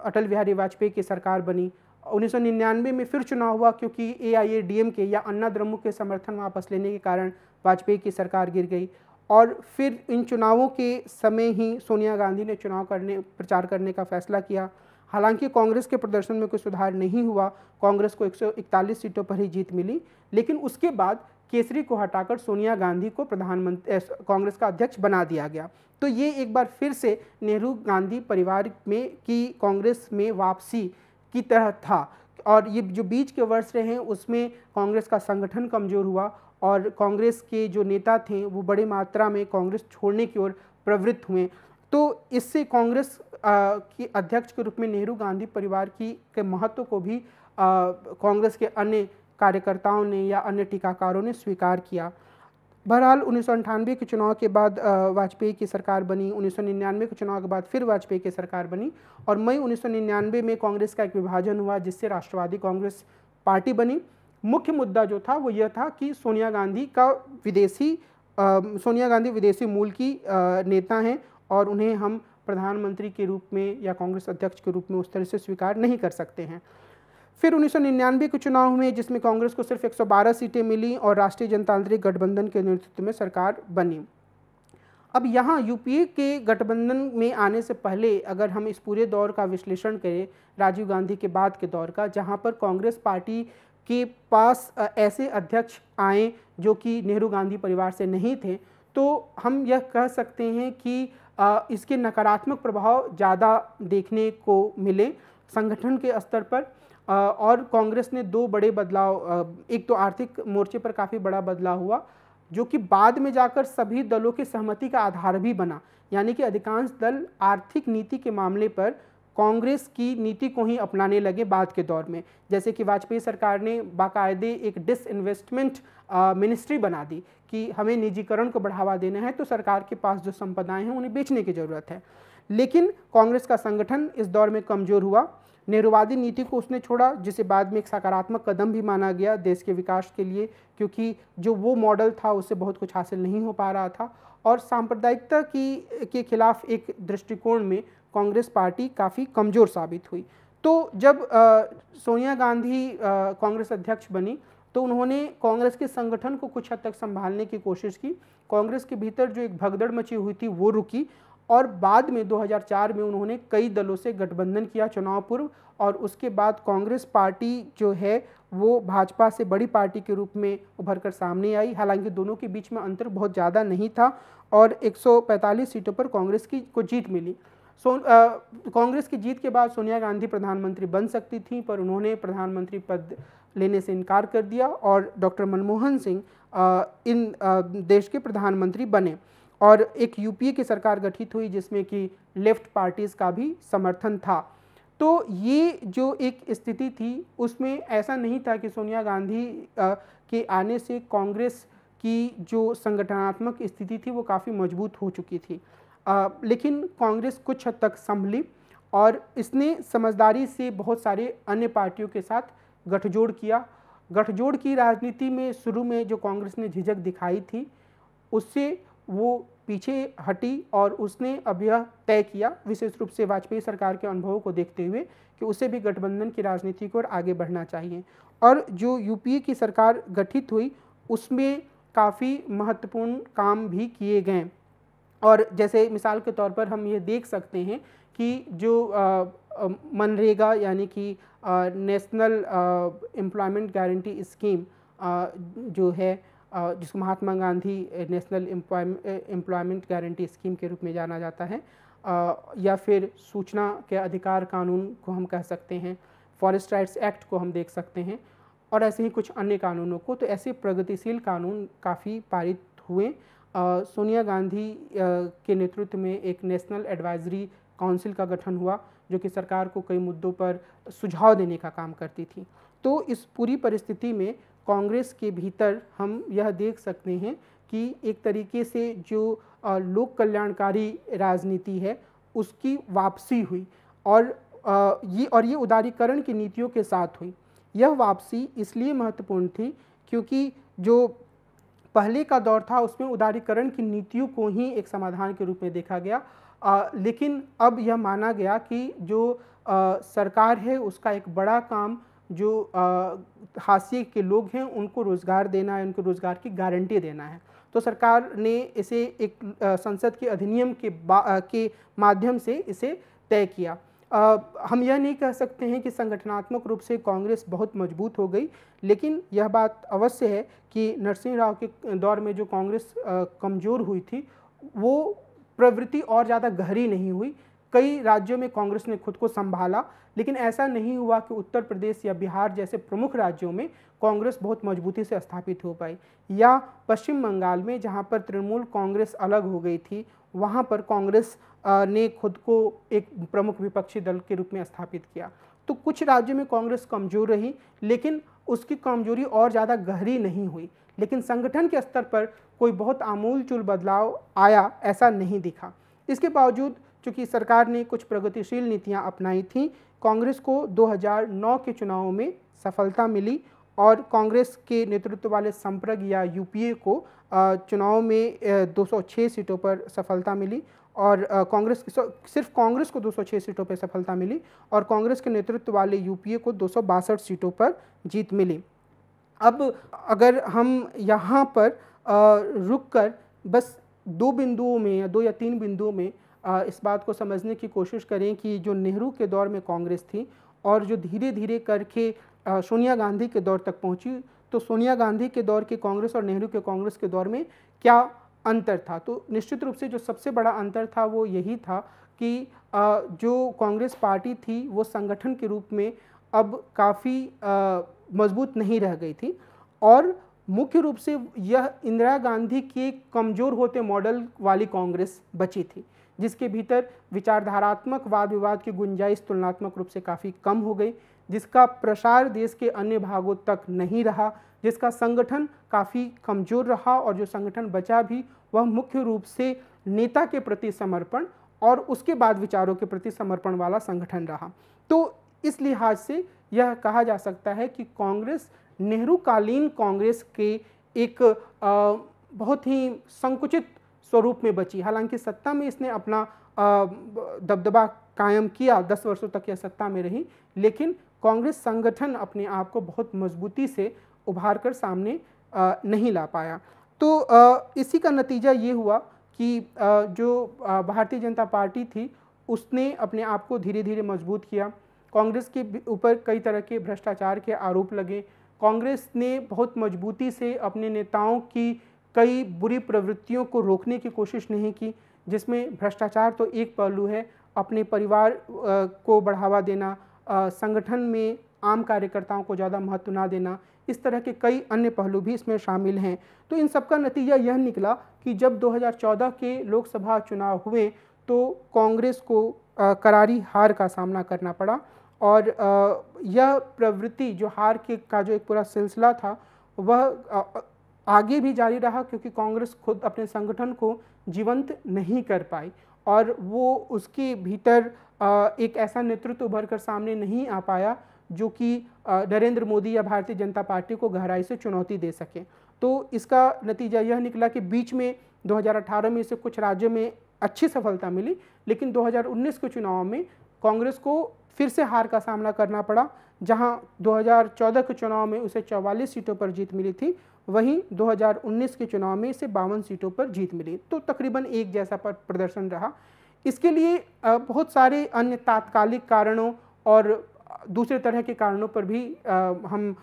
अटल बिहारी वाजपेयी की सरकार बनी 1999 में फिर चुनाव हुआ क्योंकि ए आई ए डी एम के या अन्ना द्रमुक के समर्थन वापस लेने के कारण वाजपेयी की सरकार गिर गई और फिर इन चुनावों के समय ही सोनिया गांधी ने चुनाव करने प्रचार करने का फैसला किया हालांकि कांग्रेस के प्रदर्शन में कोई सुधार नहीं हुआ कांग्रेस को 141 सीटों पर ही जीत मिली लेकिन उसके बाद केसरी को हटाकर सोनिया गांधी को प्रधानमंत्री कांग्रेस का अध्यक्ष बना दिया गया तो ये एक बार फिर से नेहरू गांधी परिवार में की कांग्रेस में वापसी की तरह था और ये जो बीच के वर्ष रहे हैं उसमें कांग्रेस का संगठन कमज़ोर हुआ और कांग्रेस के जो नेता थे वो बड़ी मात्रा में कांग्रेस छोड़ने की ओर प्रवृत्त हुए तो इससे कांग्रेस के अध्यक्ष के रूप में नेहरू गांधी परिवार की के महत्व को भी कांग्रेस के अन्य कार्यकर्ताओं ने या अन्य टीकाकारों ने स्वीकार किया बहरहाल उन्नीस के चुनाव के बाद वाजपेयी की सरकार बनी 1999 के चुनाव के बाद फिर वाजपेयी की सरकार बनी और मई 1999 में कांग्रेस का एक विभाजन हुआ जिससे राष्ट्रवादी कांग्रेस पार्टी बनी मुख्य मुद्दा जो था वो यह था कि सोनिया गांधी का विदेशी सोनिया गांधी विदेशी मूल की नेता हैं और उन्हें हम प्रधानमंत्री के रूप में या कांग्रेस अध्यक्ष के रूप में उस तरह से स्वीकार नहीं कर सकते हैं फिर 1999 के चुनाव हुए जिसमें कांग्रेस को सिर्फ 112 सीटें मिली और राष्ट्रीय जनतांत्रिक गठबंधन के नेतृत्व में सरकार बनी अब यहाँ यूपीए के गठबंधन में आने से पहले अगर हम इस पूरे दौर का विश्लेषण करें राजीव गांधी के बाद के दौर का जहाँ पर कांग्रेस पार्टी के पास ऐसे अध्यक्ष आए जो कि नेहरू गांधी परिवार से नहीं थे तो हम यह कह सकते हैं कि इसके नकारात्मक प्रभाव ज़्यादा देखने को मिले संगठन के स्तर पर और कांग्रेस ने दो बड़े बदलाव एक तो आर्थिक मोर्चे पर काफ़ी बड़ा बदलाव हुआ जो कि बाद में जाकर सभी दलों के सहमति का आधार भी बना यानी कि अधिकांश दल आर्थिक नीति के मामले पर कांग्रेस की नीति को ही अपनाने लगे बाद के दौर में जैसे कि वाजपेयी सरकार ने बाकायदे एक डिसइन्वेस्टमेंट मिनिस्ट्री बना दी कि हमें निजीकरण को बढ़ावा देना है तो सरकार के पास जो संपदाएं हैं उन्हें बेचने की ज़रूरत है लेकिन कांग्रेस का संगठन इस दौर में कमज़ोर हुआ नेहरूवादी नीति को उसने छोड़ा जिसे बाद में एक सकारात्मक कदम भी माना गया देश के विकास के लिए क्योंकि जो वो मॉडल था उससे बहुत कुछ हासिल नहीं हो पा रहा था और सांप्रदायिकता की के खिलाफ एक दृष्टिकोण में कांग्रेस पार्टी काफ़ी कमज़ोर साबित हुई तो जब सोनिया गांधी कांग्रेस अध्यक्ष बनी तो उन्होंने कांग्रेस के संगठन को कुछ हद तक संभालने की कोशिश की कांग्रेस के भीतर जो एक भगदड़ मची हुई थी वो रुकी और बाद में 2004 में उन्होंने कई दलों से गठबंधन किया चुनाव पूर्व और उसके बाद कांग्रेस पार्टी जो है वो भाजपा से बड़ी पार्टी के रूप में उभर कर सामने आई हालांकि दोनों के बीच में अंतर बहुत ज़्यादा नहीं था और 145 सीटों पर कांग्रेस की को जीत मिली सो कांग्रेस की जीत के बाद सोनिया गांधी प्रधानमंत्री बन सकती थी पर उन्होंने प्रधानमंत्री पद लेने से इनकार कर दिया और डॉक्टर मनमोहन सिंह इन आ, देश के प्रधानमंत्री बने और एक यूपीए की सरकार गठित हुई जिसमें कि लेफ्ट पार्टीज़ का भी समर्थन था तो ये जो एक स्थिति थी उसमें ऐसा नहीं था कि सोनिया गांधी आ, के आने से कांग्रेस की जो संगठनात्मक स्थिति थी वो काफ़ी मजबूत हो चुकी थी आ, लेकिन कांग्रेस कुछ हद तक संभली और इसने समझदारी से बहुत सारे अन्य पार्टियों के साथ गठजोड़ किया गठजोड़ की राजनीति में शुरू में जो कांग्रेस ने झिझक दिखाई थी उससे वो पीछे हटी और उसने अब यह तय किया विशेष रूप से वाजपेयी सरकार के अनुभवों को देखते हुए कि उसे भी गठबंधन की राजनीति को आगे बढ़ना चाहिए और जो यूपीए की सरकार गठित हुई उसमें काफ़ी महत्वपूर्ण काम भी किए गए और जैसे मिसाल के तौर पर हम ये देख सकते हैं कि जो मनरेगा यानी कि नेशनल एम्प्लॉयमेंट गारंटी स्कीम जो है जिसको Mahatma Gandhi National Employment Guarantee Scheme के रूप में जाना जाता है या फिर सूचना के अधिकार कानून को हम कह सकते हैं फॉरेस्ट राइट्स एक्ट को हम देख सकते हैं और ऐसे ही कुछ अन्य कानूनों को तो ऐसे प्रगतिशील कानून काफ़ी पारित हुए सोनिया गांधी के नेतृत्व में एक नेशनल एडवाइजरी काउंसिल का गठन हुआ जो कि सरकार को कई मुद्दों पर सुझाव देने का काम करती थी तो इस पूरी परिस्थिति में कांग्रेस के भीतर हम यह देख सकते हैं कि एक तरीके से जो लोक कल्याणकारी राजनीति है उसकी वापसी हुई और ये और ये उदारीकरण की नीतियों के साथ हुई यह वापसी इसलिए महत्वपूर्ण थी क्योंकि जो पहले का दौर था उसमें उदारीकरण की नीतियों को ही एक समाधान के रूप में देखा गया आ, लेकिन अब यह माना गया कि जो आ, सरकार है उसका एक बड़ा काम जो हाशिए के लोग हैं उनको रोज़गार देना है उनको रोज़गार की गारंटी देना है तो सरकार ने इसे एक संसद के अधिनियम के के माध्यम से इसे तय किया हम यह नहीं कह सकते हैं कि संगठनात्मक रूप से कांग्रेस बहुत मजबूत हो गई लेकिन यह बात अवश्य है कि नरसिंह राव के दौर में जो कांग्रेस कमज़ोर हुई थी वो प्रवृत्ति और ज़्यादा गहरी नहीं हुई कई राज्यों में कांग्रेस ने खुद को संभाला लेकिन ऐसा नहीं हुआ कि उत्तर प्रदेश या बिहार जैसे प्रमुख राज्यों में कांग्रेस बहुत मजबूती से स्थापित हो पाई या पश्चिम बंगाल में जहाँ पर तृणमूल कांग्रेस अलग हो गई थी वहाँ पर कांग्रेस ने खुद को एक प्रमुख विपक्षी दल के रूप में स्थापित किया तो कुछ राज्यों में कांग्रेस कमज़ोर रही लेकिन उसकी कमजोरी और ज़्यादा गहरी नहीं हुई लेकिन संगठन के स्तर पर कोई बहुत आमूलचूल बदलाव आया ऐसा नहीं दिखा इसके बावजूद चूँकि सरकार ने कुछ प्रगतिशील नीतियाँ अपनाई थीं कांग्रेस को 2009 के चुनावों में सफलता मिली और कांग्रेस के नेतृत्व वाले संप्रग या यूपीए को चुनाव में 206 सीटों पर सफलता मिली और कांग्रेस सिर्फ कांग्रेस को 206 सीटों पर सफलता मिली और कांग्रेस के नेतृत्व वाले यूपीए को दो सीटों पर जीत मिली अब अगर हम यहाँ पर रुक कर बस दो बिंदुओं में या दो या तीन बिंदुओं में इस बात को समझने की कोशिश करें कि जो नेहरू के दौर में कांग्रेस थी और जो धीरे धीरे करके सोनिया गांधी के दौर तक पहुंची तो सोनिया गांधी के दौर के कांग्रेस और नेहरू के कांग्रेस के दौर में क्या अंतर था तो निश्चित रूप से जो सबसे बड़ा अंतर था वो यही था कि जो कांग्रेस पार्टी थी वो संगठन के रूप में अब काफ़ी मजबूत नहीं रह गई थी और मुख्य रूप से यह इंदिरा गांधी के कमज़ोर होते मॉडल वाली कांग्रेस बची थी जिसके भीतर विचारधारात्मक वाद विवाद की गुंजाइश तुलनात्मक रूप से काफ़ी कम हो गई जिसका प्रसार देश के अन्य भागों तक नहीं रहा जिसका संगठन काफ़ी कमज़ोर रहा और जो संगठन बचा भी वह मुख्य रूप से नेता के प्रति समर्पण और उसके बाद विचारों के प्रति समर्पण वाला संगठन रहा तो इस लिहाज से यह कहा जा सकता है कि कांग्रेस नेहरू कालीन कांग्रेस के एक आ, बहुत ही संकुचित स्वरूप में बची हालांकि सत्ता में इसने अपना दबदबा कायम किया दस वर्षों तक यह सत्ता में रही लेकिन कांग्रेस संगठन अपने आप को बहुत मजबूती से उभार कर सामने नहीं ला पाया तो इसी का नतीजा ये हुआ कि जो भारतीय जनता पार्टी थी उसने अपने आप को धीरे धीरे मजबूत किया कांग्रेस के ऊपर कई तरह के भ्रष्टाचार के आरोप लगे कांग्रेस ने बहुत मजबूती से अपने नेताओं की कई बुरी प्रवृत्तियों को रोकने की कोशिश नहीं की जिसमें भ्रष्टाचार तो एक पहलू है अपने परिवार को बढ़ावा देना संगठन में आम कार्यकर्ताओं को ज़्यादा महत्व ना देना इस तरह के कई अन्य पहलू भी इसमें शामिल हैं तो इन सबका नतीजा यह निकला कि जब 2014 के लोकसभा चुनाव हुए तो कांग्रेस को आ, करारी हार का सामना करना पड़ा और आ, यह प्रवृत्ति जो हार के का जो एक पूरा सिलसिला था वह आ, आगे भी जारी रहा क्योंकि कांग्रेस खुद अपने संगठन को जीवंत नहीं कर पाई और वो उसके भीतर एक ऐसा नेतृत्व उभर कर सामने नहीं आ पाया जो कि नरेंद्र मोदी या भारतीय जनता पार्टी को गहराई से चुनौती दे सके तो इसका नतीजा यह निकला कि बीच में 2018 में इसे कुछ राज्यों में अच्छी सफलता मिली लेकिन 2019 के चुनाव में कांग्रेस को फिर से हार का सामना करना पड़ा जहां 2014 के चुनाव में उसे 44 सीटों पर जीत मिली थी वहीं 2019 के चुनाव में इसे बावन सीटों पर जीत मिली तो तकरीबन एक जैसा प्रदर्शन रहा इसके लिए बहुत सारे अन्य तात्कालिक कारणों और दूसरे तरह के कारणों पर भी हम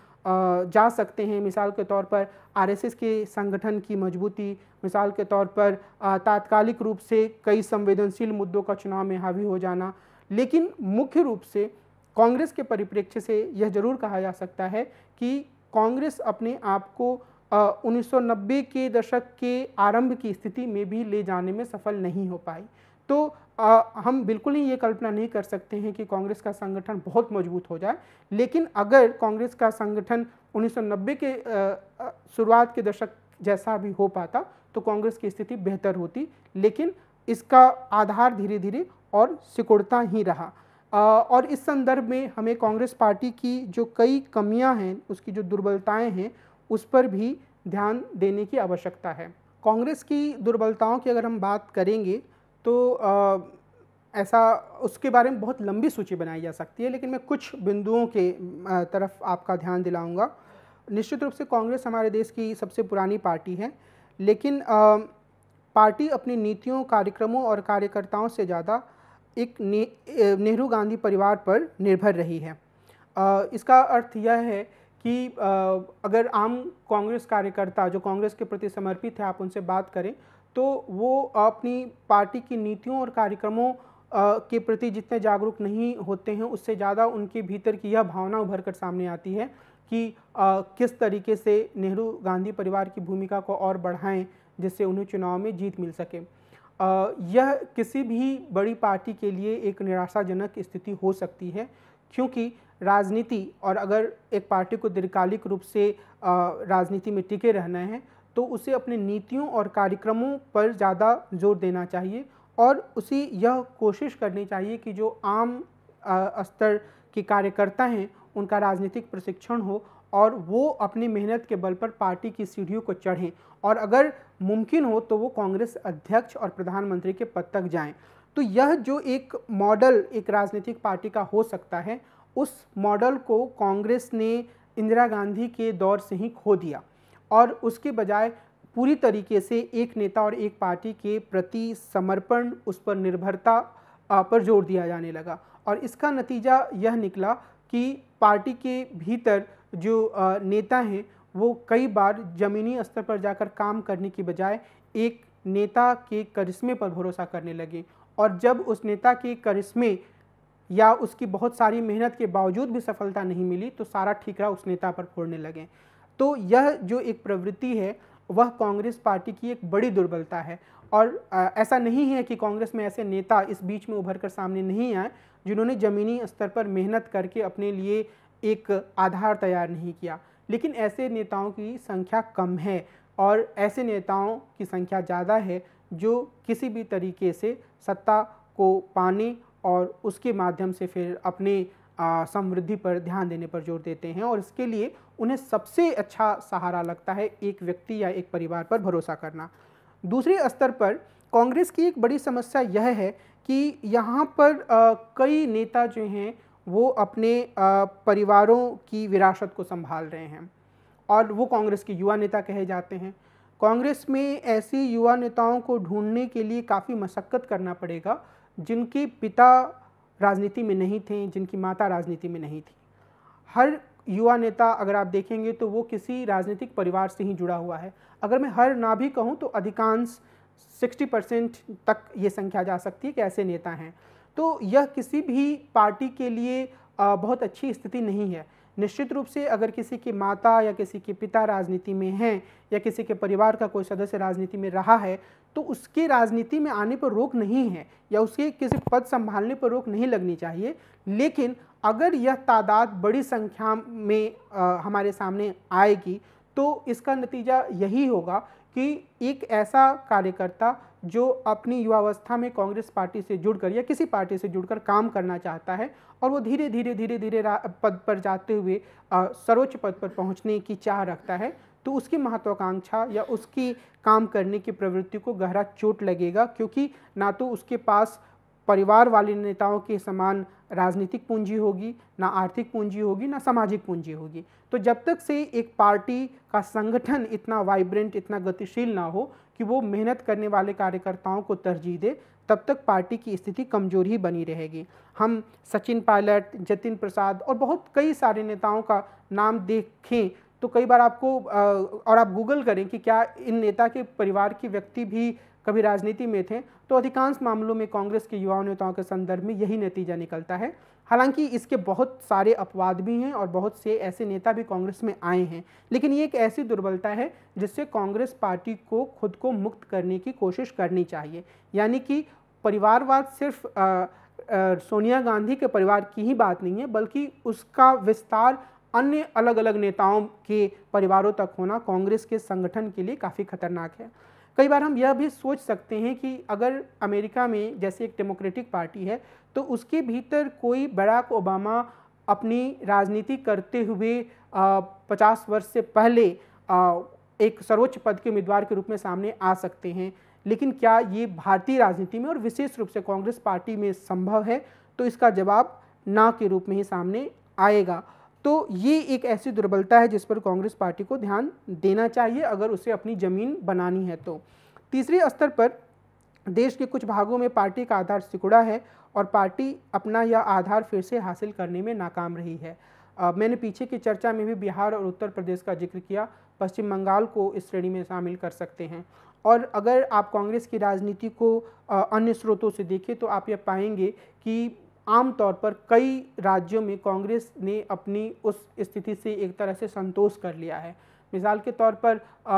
जा सकते हैं मिसाल के तौर पर आरएसएस के संगठन की मजबूती मिसाल के तौर पर तात्कालिक रूप से कई संवेदनशील मुद्दों का चुनाव में हावी हो जाना लेकिन मुख्य रूप से कांग्रेस के परिप्रेक्ष्य से यह जरूर कहा जा सकता है कि कांग्रेस अपने आप को उन्नीस के दशक के आरंभ की स्थिति में भी ले जाने में सफल नहीं हो पाई तो आ, हम बिल्कुल ही ये कल्पना नहीं कर सकते हैं कि कांग्रेस का संगठन बहुत मजबूत हो जाए लेकिन अगर कांग्रेस का संगठन 1990 के शुरुआत के दशक जैसा भी हो पाता तो कांग्रेस की स्थिति बेहतर होती लेकिन इसका आधार धीरे धीरे और सिकुड़ता ही रहा आ, और इस संदर्भ में हमें कांग्रेस पार्टी की जो कई कमियाँ हैं उसकी जो दुर्बलताएँ हैं उस पर भी ध्यान देने की आवश्यकता है कांग्रेस की दुर्बलताओं की अगर हम बात करेंगे तो आ, ऐसा उसके बारे में बहुत लंबी सूची बनाई जा सकती है लेकिन मैं कुछ बिंदुओं के तरफ आपका ध्यान दिलाऊंगा निश्चित रूप से कांग्रेस हमारे देश की सबसे पुरानी पार्टी है लेकिन आ, पार्टी अपनी नीतियों कार्यक्रमों और कार्यकर्ताओं से ज़्यादा एक नेहरू गांधी परिवार पर निर्भर रही है आ, इसका अर्थ यह है कि आ, अगर आम कांग्रेस कार्यकर्ता जो कांग्रेस के प्रति समर्पित है आप उनसे बात करें तो वो अपनी पार्टी की नीतियों और कार्यक्रमों के प्रति जितने जागरूक नहीं होते हैं उससे ज़्यादा उनके भीतर की यह भावना उभर कर सामने आती है कि आ, किस तरीके से नेहरू गांधी परिवार की भूमिका को और बढ़ाएं जिससे उन्हें चुनाव में जीत मिल सके आ, यह किसी भी बड़ी पार्टी के लिए एक निराशाजनक स्थिति हो सकती है क्योंकि राजनीति और अगर एक पार्टी को दीर्घकालिक रूप से राजनीति में टिके रहना है तो उसे अपने नीतियों और कार्यक्रमों पर ज़्यादा जोर देना चाहिए और उसे यह कोशिश करनी चाहिए कि जो आम स्तर के कार्यकर्ता हैं उनका राजनीतिक प्रशिक्षण हो और वो अपनी मेहनत के बल पर पार्टी की सीढ़ियों को चढ़ें और अगर मुमकिन हो तो वो कांग्रेस अध्यक्ष और प्रधानमंत्री के पद तक जाएं तो यह जो एक मॉडल एक राजनीतिक पार्टी का हो सकता है उस मॉडल को कांग्रेस ने इंदिरा गांधी के दौर से ही खो दिया और उसके बजाय पूरी तरीके से एक नेता और एक पार्टी के प्रति समर्पण उस पर निर्भरता पर जोर दिया जाने लगा और इसका नतीजा यह निकला कि पार्टी के भीतर जो नेता हैं वो कई बार ज़मीनी स्तर पर जाकर काम करने की बजाय एक नेता के करिश्मे पर भरोसा करने लगे और जब उस नेता के करिश्मे या उसकी बहुत सारी मेहनत के बावजूद भी सफलता नहीं मिली तो सारा ठीकरा उस नेता पर फोड़ने लगे तो यह जो एक प्रवृत्ति है वह कांग्रेस पार्टी की एक बड़ी दुर्बलता है और आ, ऐसा नहीं है कि कांग्रेस में ऐसे नेता इस बीच में उभर कर सामने नहीं आए जिन्होंने ज़मीनी स्तर पर मेहनत करके अपने लिए एक आधार तैयार नहीं किया लेकिन ऐसे नेताओं की संख्या कम है और ऐसे नेताओं की संख्या ज़्यादा है जो किसी भी तरीके से सत्ता को पाने और उसके माध्यम से फिर अपने समृद्धि पर ध्यान देने पर जोर देते हैं और इसके लिए उन्हें सबसे अच्छा सहारा लगता है एक व्यक्ति या एक परिवार पर भरोसा करना दूसरे स्तर पर कांग्रेस की एक बड़ी समस्या यह है कि यहाँ पर आ, कई नेता जो हैं वो अपने आ, परिवारों की विरासत को संभाल रहे हैं और वो कांग्रेस के युवा नेता कहे जाते हैं कांग्रेस में ऐसे युवा नेताओं को ढूंढने के लिए काफ़ी मशक्क़त करना पड़ेगा जिनके पिता राजनीति में नहीं थे जिनकी माता राजनीति में नहीं थी हर युवा नेता अगर आप देखेंगे तो वो किसी राजनीतिक परिवार से ही जुड़ा हुआ है अगर मैं हर ना भी कहूँ तो अधिकांश 60 परसेंट तक ये संख्या जा सकती है कि ऐसे नेता हैं तो यह किसी भी पार्टी के लिए बहुत अच्छी स्थिति नहीं है निश्चित रूप से अगर किसी की माता या किसी के पिता राजनीति में हैं या किसी के परिवार का कोई सदस्य राजनीति में रहा है तो उसके राजनीति में आने पर रोक नहीं है या उसके किसी पद संभालने पर रोक नहीं लगनी चाहिए लेकिन अगर यह तादाद बड़ी संख्या में आ, हमारे सामने आएगी तो इसका नतीजा यही होगा कि एक ऐसा कार्यकर्ता जो अपनी युवावस्था में कांग्रेस पार्टी से जुड़कर या किसी पार्टी से जुड़कर काम करना चाहता है और वो धीरे धीरे धीरे धीरे पद पर जाते हुए सर्वोच्च पद पर पहुंचने की चाह रखता है तो उसकी महत्वाकांक्षा या उसकी काम करने की प्रवृत्ति को गहरा चोट लगेगा क्योंकि ना तो उसके पास परिवार वाले नेताओं के समान राजनीतिक पूंजी होगी ना आर्थिक पूंजी होगी ना सामाजिक पूंजी होगी तो जब तक से एक पार्टी का संगठन इतना वाइब्रेंट इतना गतिशील ना हो कि वो मेहनत करने वाले कार्यकर्ताओं को तरजीह दे तब तक पार्टी की स्थिति कमजोर ही बनी रहेगी हम सचिन पायलट जतिन प्रसाद और बहुत कई सारे नेताओं का नाम देखें तो कई बार आपको और आप गूगल करें कि क्या इन नेता के परिवार के व्यक्ति भी कभी राजनीति में थे तो अधिकांश मामलों में कांग्रेस के युवा नेताओं के संदर्भ में यही नतीजा निकलता है हालांकि इसके बहुत सारे अपवाद भी हैं और बहुत से ऐसे नेता भी कांग्रेस में आए हैं लेकिन ये एक ऐसी दुर्बलता है जिससे कांग्रेस पार्टी को खुद को मुक्त करने की कोशिश करनी चाहिए यानी कि परिवारवाद सिर्फ आ, आ, सोनिया गांधी के परिवार की ही बात नहीं है बल्कि उसका विस्तार अन्य अलग अलग नेताओं के परिवारों तक होना कांग्रेस के संगठन के लिए काफ़ी खतरनाक है कई बार हम यह भी सोच सकते हैं कि अगर अमेरिका में जैसे एक डेमोक्रेटिक पार्टी है तो उसके भीतर कोई बराक ओबामा अपनी राजनीति करते हुए पचास वर्ष से पहले एक सर्वोच्च पद के उम्मीदवार के रूप में सामने आ सकते हैं लेकिन क्या ये भारतीय राजनीति में और विशेष रूप से कांग्रेस पार्टी में संभव है तो इसका जवाब ना के रूप में ही सामने आएगा तो ये एक ऐसी दुर्बलता है जिस पर कांग्रेस पार्टी को ध्यान देना चाहिए अगर उसे अपनी ज़मीन बनानी है तो तीसरे स्तर पर देश के कुछ भागों में पार्टी का आधार सिकुड़ा है और पार्टी अपना यह आधार फिर से हासिल करने में नाकाम रही है आ, मैंने पीछे की चर्चा में भी बिहार और उत्तर प्रदेश का जिक्र किया पश्चिम बंगाल को इस श्रेणी में शामिल कर सकते हैं और अगर आप कांग्रेस की राजनीति को आ, अन्य स्रोतों से देखें तो आप यह पाएंगे कि आमतौर पर कई राज्यों में कांग्रेस ने अपनी उस स्थिति से एक तरह से संतोष कर लिया है मिसाल के तौर पर आ, आ,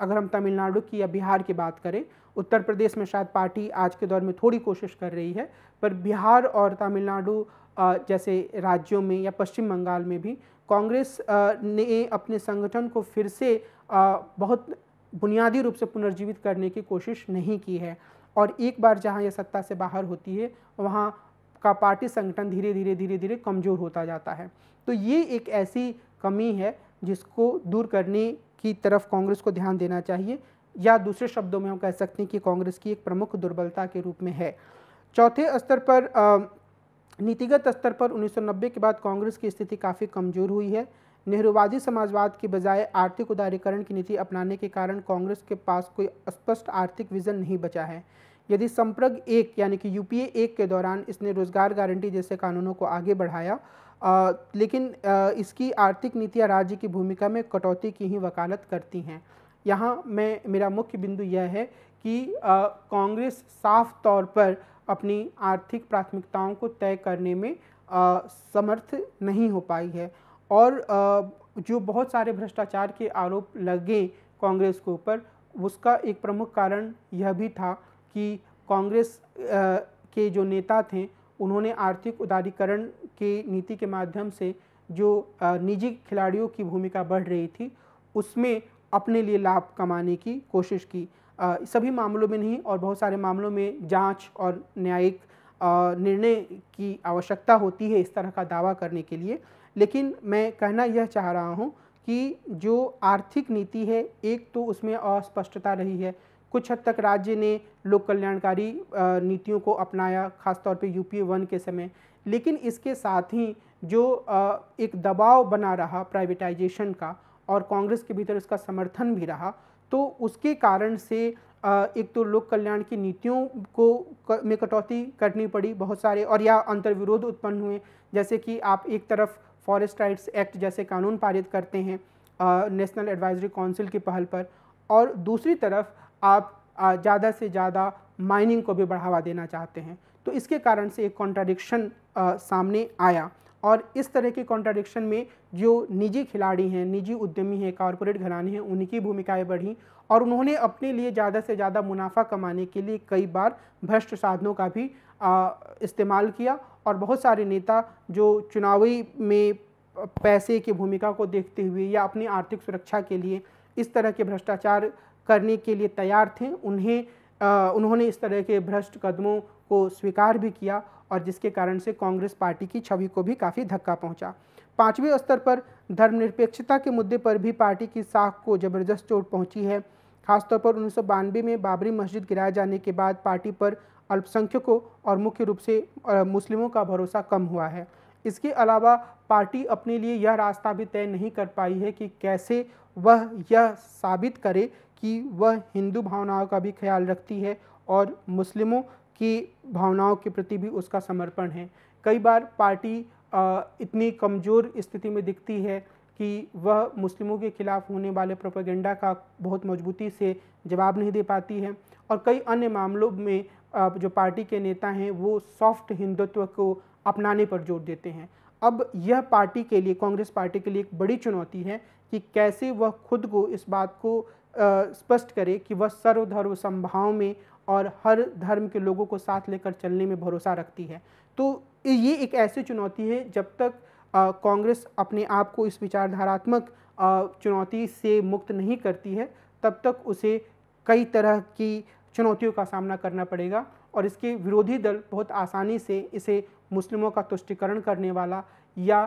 अगर हम तमिलनाडु की या बिहार की बात करें उत्तर प्रदेश में शायद पार्टी आज के दौर में थोड़ी कोशिश कर रही है पर बिहार और तमिलनाडु जैसे राज्यों में या पश्चिम बंगाल में भी कांग्रेस ने अपने संगठन को फिर से बहुत बुनियादी रूप से पुनर्जीवित करने की कोशिश नहीं की है और एक बार जहाँ यह सत्ता से बाहर होती है वहाँ का पार्टी संगठन धीरे धीरे धीरे धीरे कमज़ोर होता जाता है तो ये एक ऐसी कमी है जिसको दूर करने की तरफ कांग्रेस को ध्यान देना चाहिए या दूसरे शब्दों में हम कह सकते हैं कि कांग्रेस की एक प्रमुख दुर्बलता के रूप में है चौथे स्तर पर नीतिगत स्तर पर 1990 के बाद कांग्रेस की स्थिति काफ़ी कमज़ोर हुई है नेहरूवादी समाजवाद की बजाय आर्थिक उदारीकरण की नीति अपनाने के कारण कांग्रेस के पास कोई स्पष्ट आर्थिक विजन नहीं बचा है यदि संप्रग एक यानी कि यूपीए एक के दौरान इसने रोजगार गारंटी जैसे कानूनों को आगे बढ़ाया आ, लेकिन आ, इसकी आर्थिक नीतियाँ राज्य की भूमिका में कटौती की ही वकालत करती हैं यहाँ मैं मेरा मुख्य बिंदु यह है कि कांग्रेस साफ तौर पर अपनी आर्थिक प्राथमिकताओं को तय करने में आ, समर्थ नहीं हो पाई है और जो बहुत सारे भ्रष्टाचार के आरोप लगे कांग्रेस के ऊपर उसका एक प्रमुख कारण यह भी था कि कांग्रेस के जो नेता थे उन्होंने आर्थिक उदारीकरण के नीति के माध्यम से जो निजी खिलाड़ियों की भूमिका बढ़ रही थी उसमें अपने लिए लाभ कमाने की कोशिश की सभी मामलों में नहीं और बहुत सारे मामलों में जांच और न्यायिक निर्णय की आवश्यकता होती है इस तरह का दावा करने के लिए लेकिन मैं कहना यह चाह रहा हूँ कि जो आर्थिक नीति है एक तो उसमें अस्पष्टता रही है कुछ हद तक राज्य ने लोक कल्याणकारी नीतियों को अपनाया खासतौर पे यूपीए वन के समय लेकिन इसके साथ ही जो एक दबाव बना रहा प्राइवेटाइजेशन का और कांग्रेस के भीतर इसका समर्थन भी रहा तो उसके कारण से एक तो लोक कल्याण की नीतियों को में कटौती करनी पड़ी बहुत सारे और या अंतर्विरोध उत्पन्न हुए जैसे कि आप एक तरफ फॉरेस्ट राइट्स एक्ट जैसे कानून पारित करते हैं नेशनल एडवाइजरी काउंसिल की पहल पर और दूसरी तरफ आप ज़्यादा से ज़्यादा माइनिंग को भी बढ़ावा देना चाहते हैं तो इसके कारण से एक कॉन्ट्राडिक्शन सामने आया और इस तरह के कॉन्ट्राडिक्शन में जो निजी खिलाड़ी हैं निजी उद्यमी हैं कॉरपोरेट घराने हैं उनकी भूमिकाएं बढ़ी और उन्होंने अपने लिए ज़्यादा से ज़्यादा मुनाफा कमाने के लिए कई बार भ्रष्ट साधनों का भी इस्तेमाल किया और बहुत सारे नेता जो चुनावी में पैसे की भूमिका को देखते हुए या अपनी आर्थिक सुरक्षा के लिए इस तरह के भ्रष्टाचार करने के लिए तैयार थे उन्हें आ, उन्होंने इस तरह के भ्रष्ट कदमों को स्वीकार भी किया और जिसके कारण से कांग्रेस पार्टी की छवि को भी काफ़ी धक्का पहुंचा। पांचवें स्तर पर धर्मनिरपेक्षता के मुद्दे पर भी पार्टी की साख को ज़बरदस्त चोट पहुंची है खासतौर पर उन्नीस में बाबरी मस्जिद गिराए जाने के बाद पार्टी पर अल्पसंख्यकों और मुख्य रूप से मुस्लिमों का भरोसा कम हुआ है इसके अलावा पार्टी अपने लिए यह रास्ता भी तय नहीं कर पाई है कि कैसे वह यह साबित करे कि वह हिंदू भावनाओं का भी ख्याल रखती है और मुस्लिमों की भावनाओं के प्रति भी उसका समर्पण है कई बार पार्टी इतनी कमज़ोर स्थिति में दिखती है कि वह मुस्लिमों के खिलाफ होने वाले प्रोपेगेंडा का बहुत मजबूती से जवाब नहीं दे पाती है और कई अन्य मामलों में जो पार्टी के नेता हैं वो सॉफ्ट हिंदुत्व को अपनाने पर जोर देते हैं अब यह पार्टी के लिए कांग्रेस पार्टी के लिए एक बड़ी चुनौती है कि कैसे वह खुद को इस बात को स्पष्ट करे कि वह सर्वधर्म संभाव में और हर धर्म के लोगों को साथ लेकर चलने में भरोसा रखती है तो ये एक ऐसी चुनौती है जब तक कांग्रेस अपने आप को इस विचारधारात्मक चुनौती से मुक्त नहीं करती है तब तक उसे कई तरह की चुनौतियों का सामना करना पड़ेगा और इसके विरोधी दल बहुत आसानी से इसे मुस्लिमों का तुष्टिकरण करने वाला या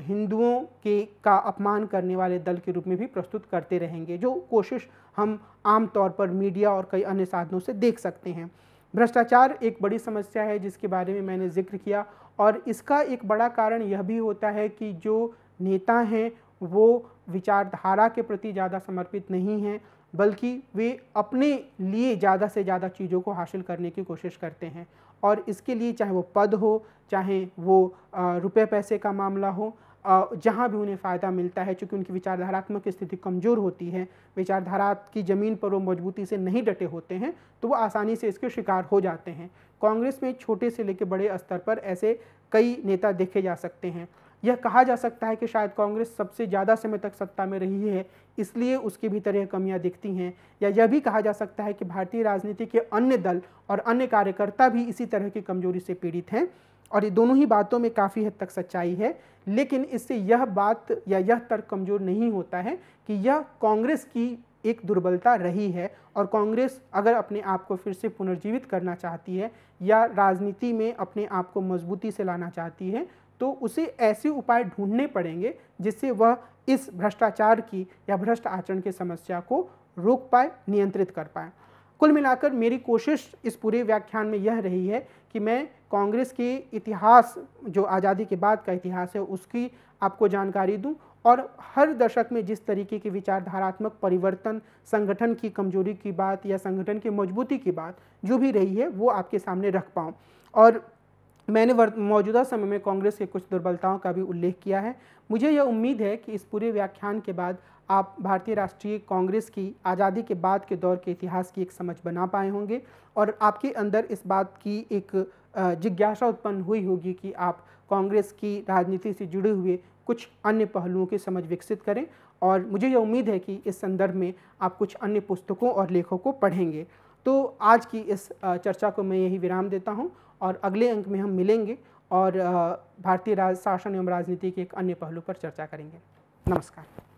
हिंदुओं के का अपमान करने वाले दल के रूप में भी प्रस्तुत करते रहेंगे जो कोशिश हम आम तौर पर मीडिया और कई अन्य साधनों से देख सकते हैं भ्रष्टाचार एक बड़ी समस्या है जिसके बारे में मैंने जिक्र किया और इसका एक बड़ा कारण यह भी होता है कि जो नेता हैं वो विचारधारा के प्रति ज़्यादा समर्पित नहीं हैं बल्कि वे अपने लिए ज़्यादा से ज़्यादा चीज़ों को हासिल करने की कोशिश करते हैं और इसके लिए चाहे वो पद हो चाहे वो रुपए पैसे का मामला हो जहाँ भी उन्हें फ़ायदा मिलता है चूँकि उनकी विचारधारात्मक स्थिति कमज़ोर होती है विचारधारा की ज़मीन पर वो मजबूती से नहीं डटे होते हैं तो वो आसानी से इसके शिकार हो जाते हैं कांग्रेस में छोटे से लेकर बड़े स्तर पर ऐसे कई नेता देखे जा सकते हैं यह कहा जा सकता है कि शायद कांग्रेस सबसे ज़्यादा समय तक सत्ता में रही है इसलिए उसके भीतर यह कमियाँ दिखती हैं या यह भी कहा जा सकता है कि भारतीय राजनीति के अन्य दल और अन्य कार्यकर्ता भी इसी तरह की कमजोरी से पीड़ित हैं और ये दोनों ही बातों में काफ़ी हद तक सच्चाई है लेकिन इससे यह बात या यह तर्क कमज़ोर नहीं होता है कि यह कांग्रेस की एक दुर्बलता रही है और कांग्रेस अगर अपने आप को फिर से पुनर्जीवित करना चाहती है या राजनीति में अपने आप को मजबूती से लाना चाहती है तो उसे ऐसे उपाय ढूंढने पड़ेंगे जिससे वह इस भ्रष्टाचार की या भ्रष्ट आचरण की समस्या को रोक पाए नियंत्रित कर पाए कुल मिलाकर मेरी कोशिश इस पूरे व्याख्यान में यह रही है कि मैं कांग्रेस के इतिहास जो आज़ादी के बाद का इतिहास है उसकी आपको जानकारी दूं और हर दशक में जिस तरीके की विचारधारात्मक परिवर्तन संगठन की कमजोरी की बात या संगठन की मजबूती की बात जो भी रही है वो आपके सामने रख पाऊँ और मैंने मौजूदा समय में कांग्रेस के कुछ दुर्बलताओं का भी उल्लेख किया है मुझे यह उम्मीद है कि इस पूरे व्याख्यान के बाद आप भारतीय राष्ट्रीय कांग्रेस की आज़ादी के बाद के दौर के इतिहास की एक समझ बना पाए होंगे और आपके अंदर इस बात की एक जिज्ञासा उत्पन्न हुई होगी कि आप कांग्रेस की राजनीति से जुड़े हुए कुछ अन्य पहलुओं की समझ विकसित करें और मुझे यह उम्मीद है कि इस संदर्भ में आप कुछ अन्य पुस्तकों और लेखों को पढ़ेंगे तो आज की इस चर्चा को मैं यही विराम देता हूँ और अगले अंक में हम मिलेंगे और भारतीय राज शासन एवं राजनीति के एक अन्य पहलू पर चर्चा करेंगे नमस्कार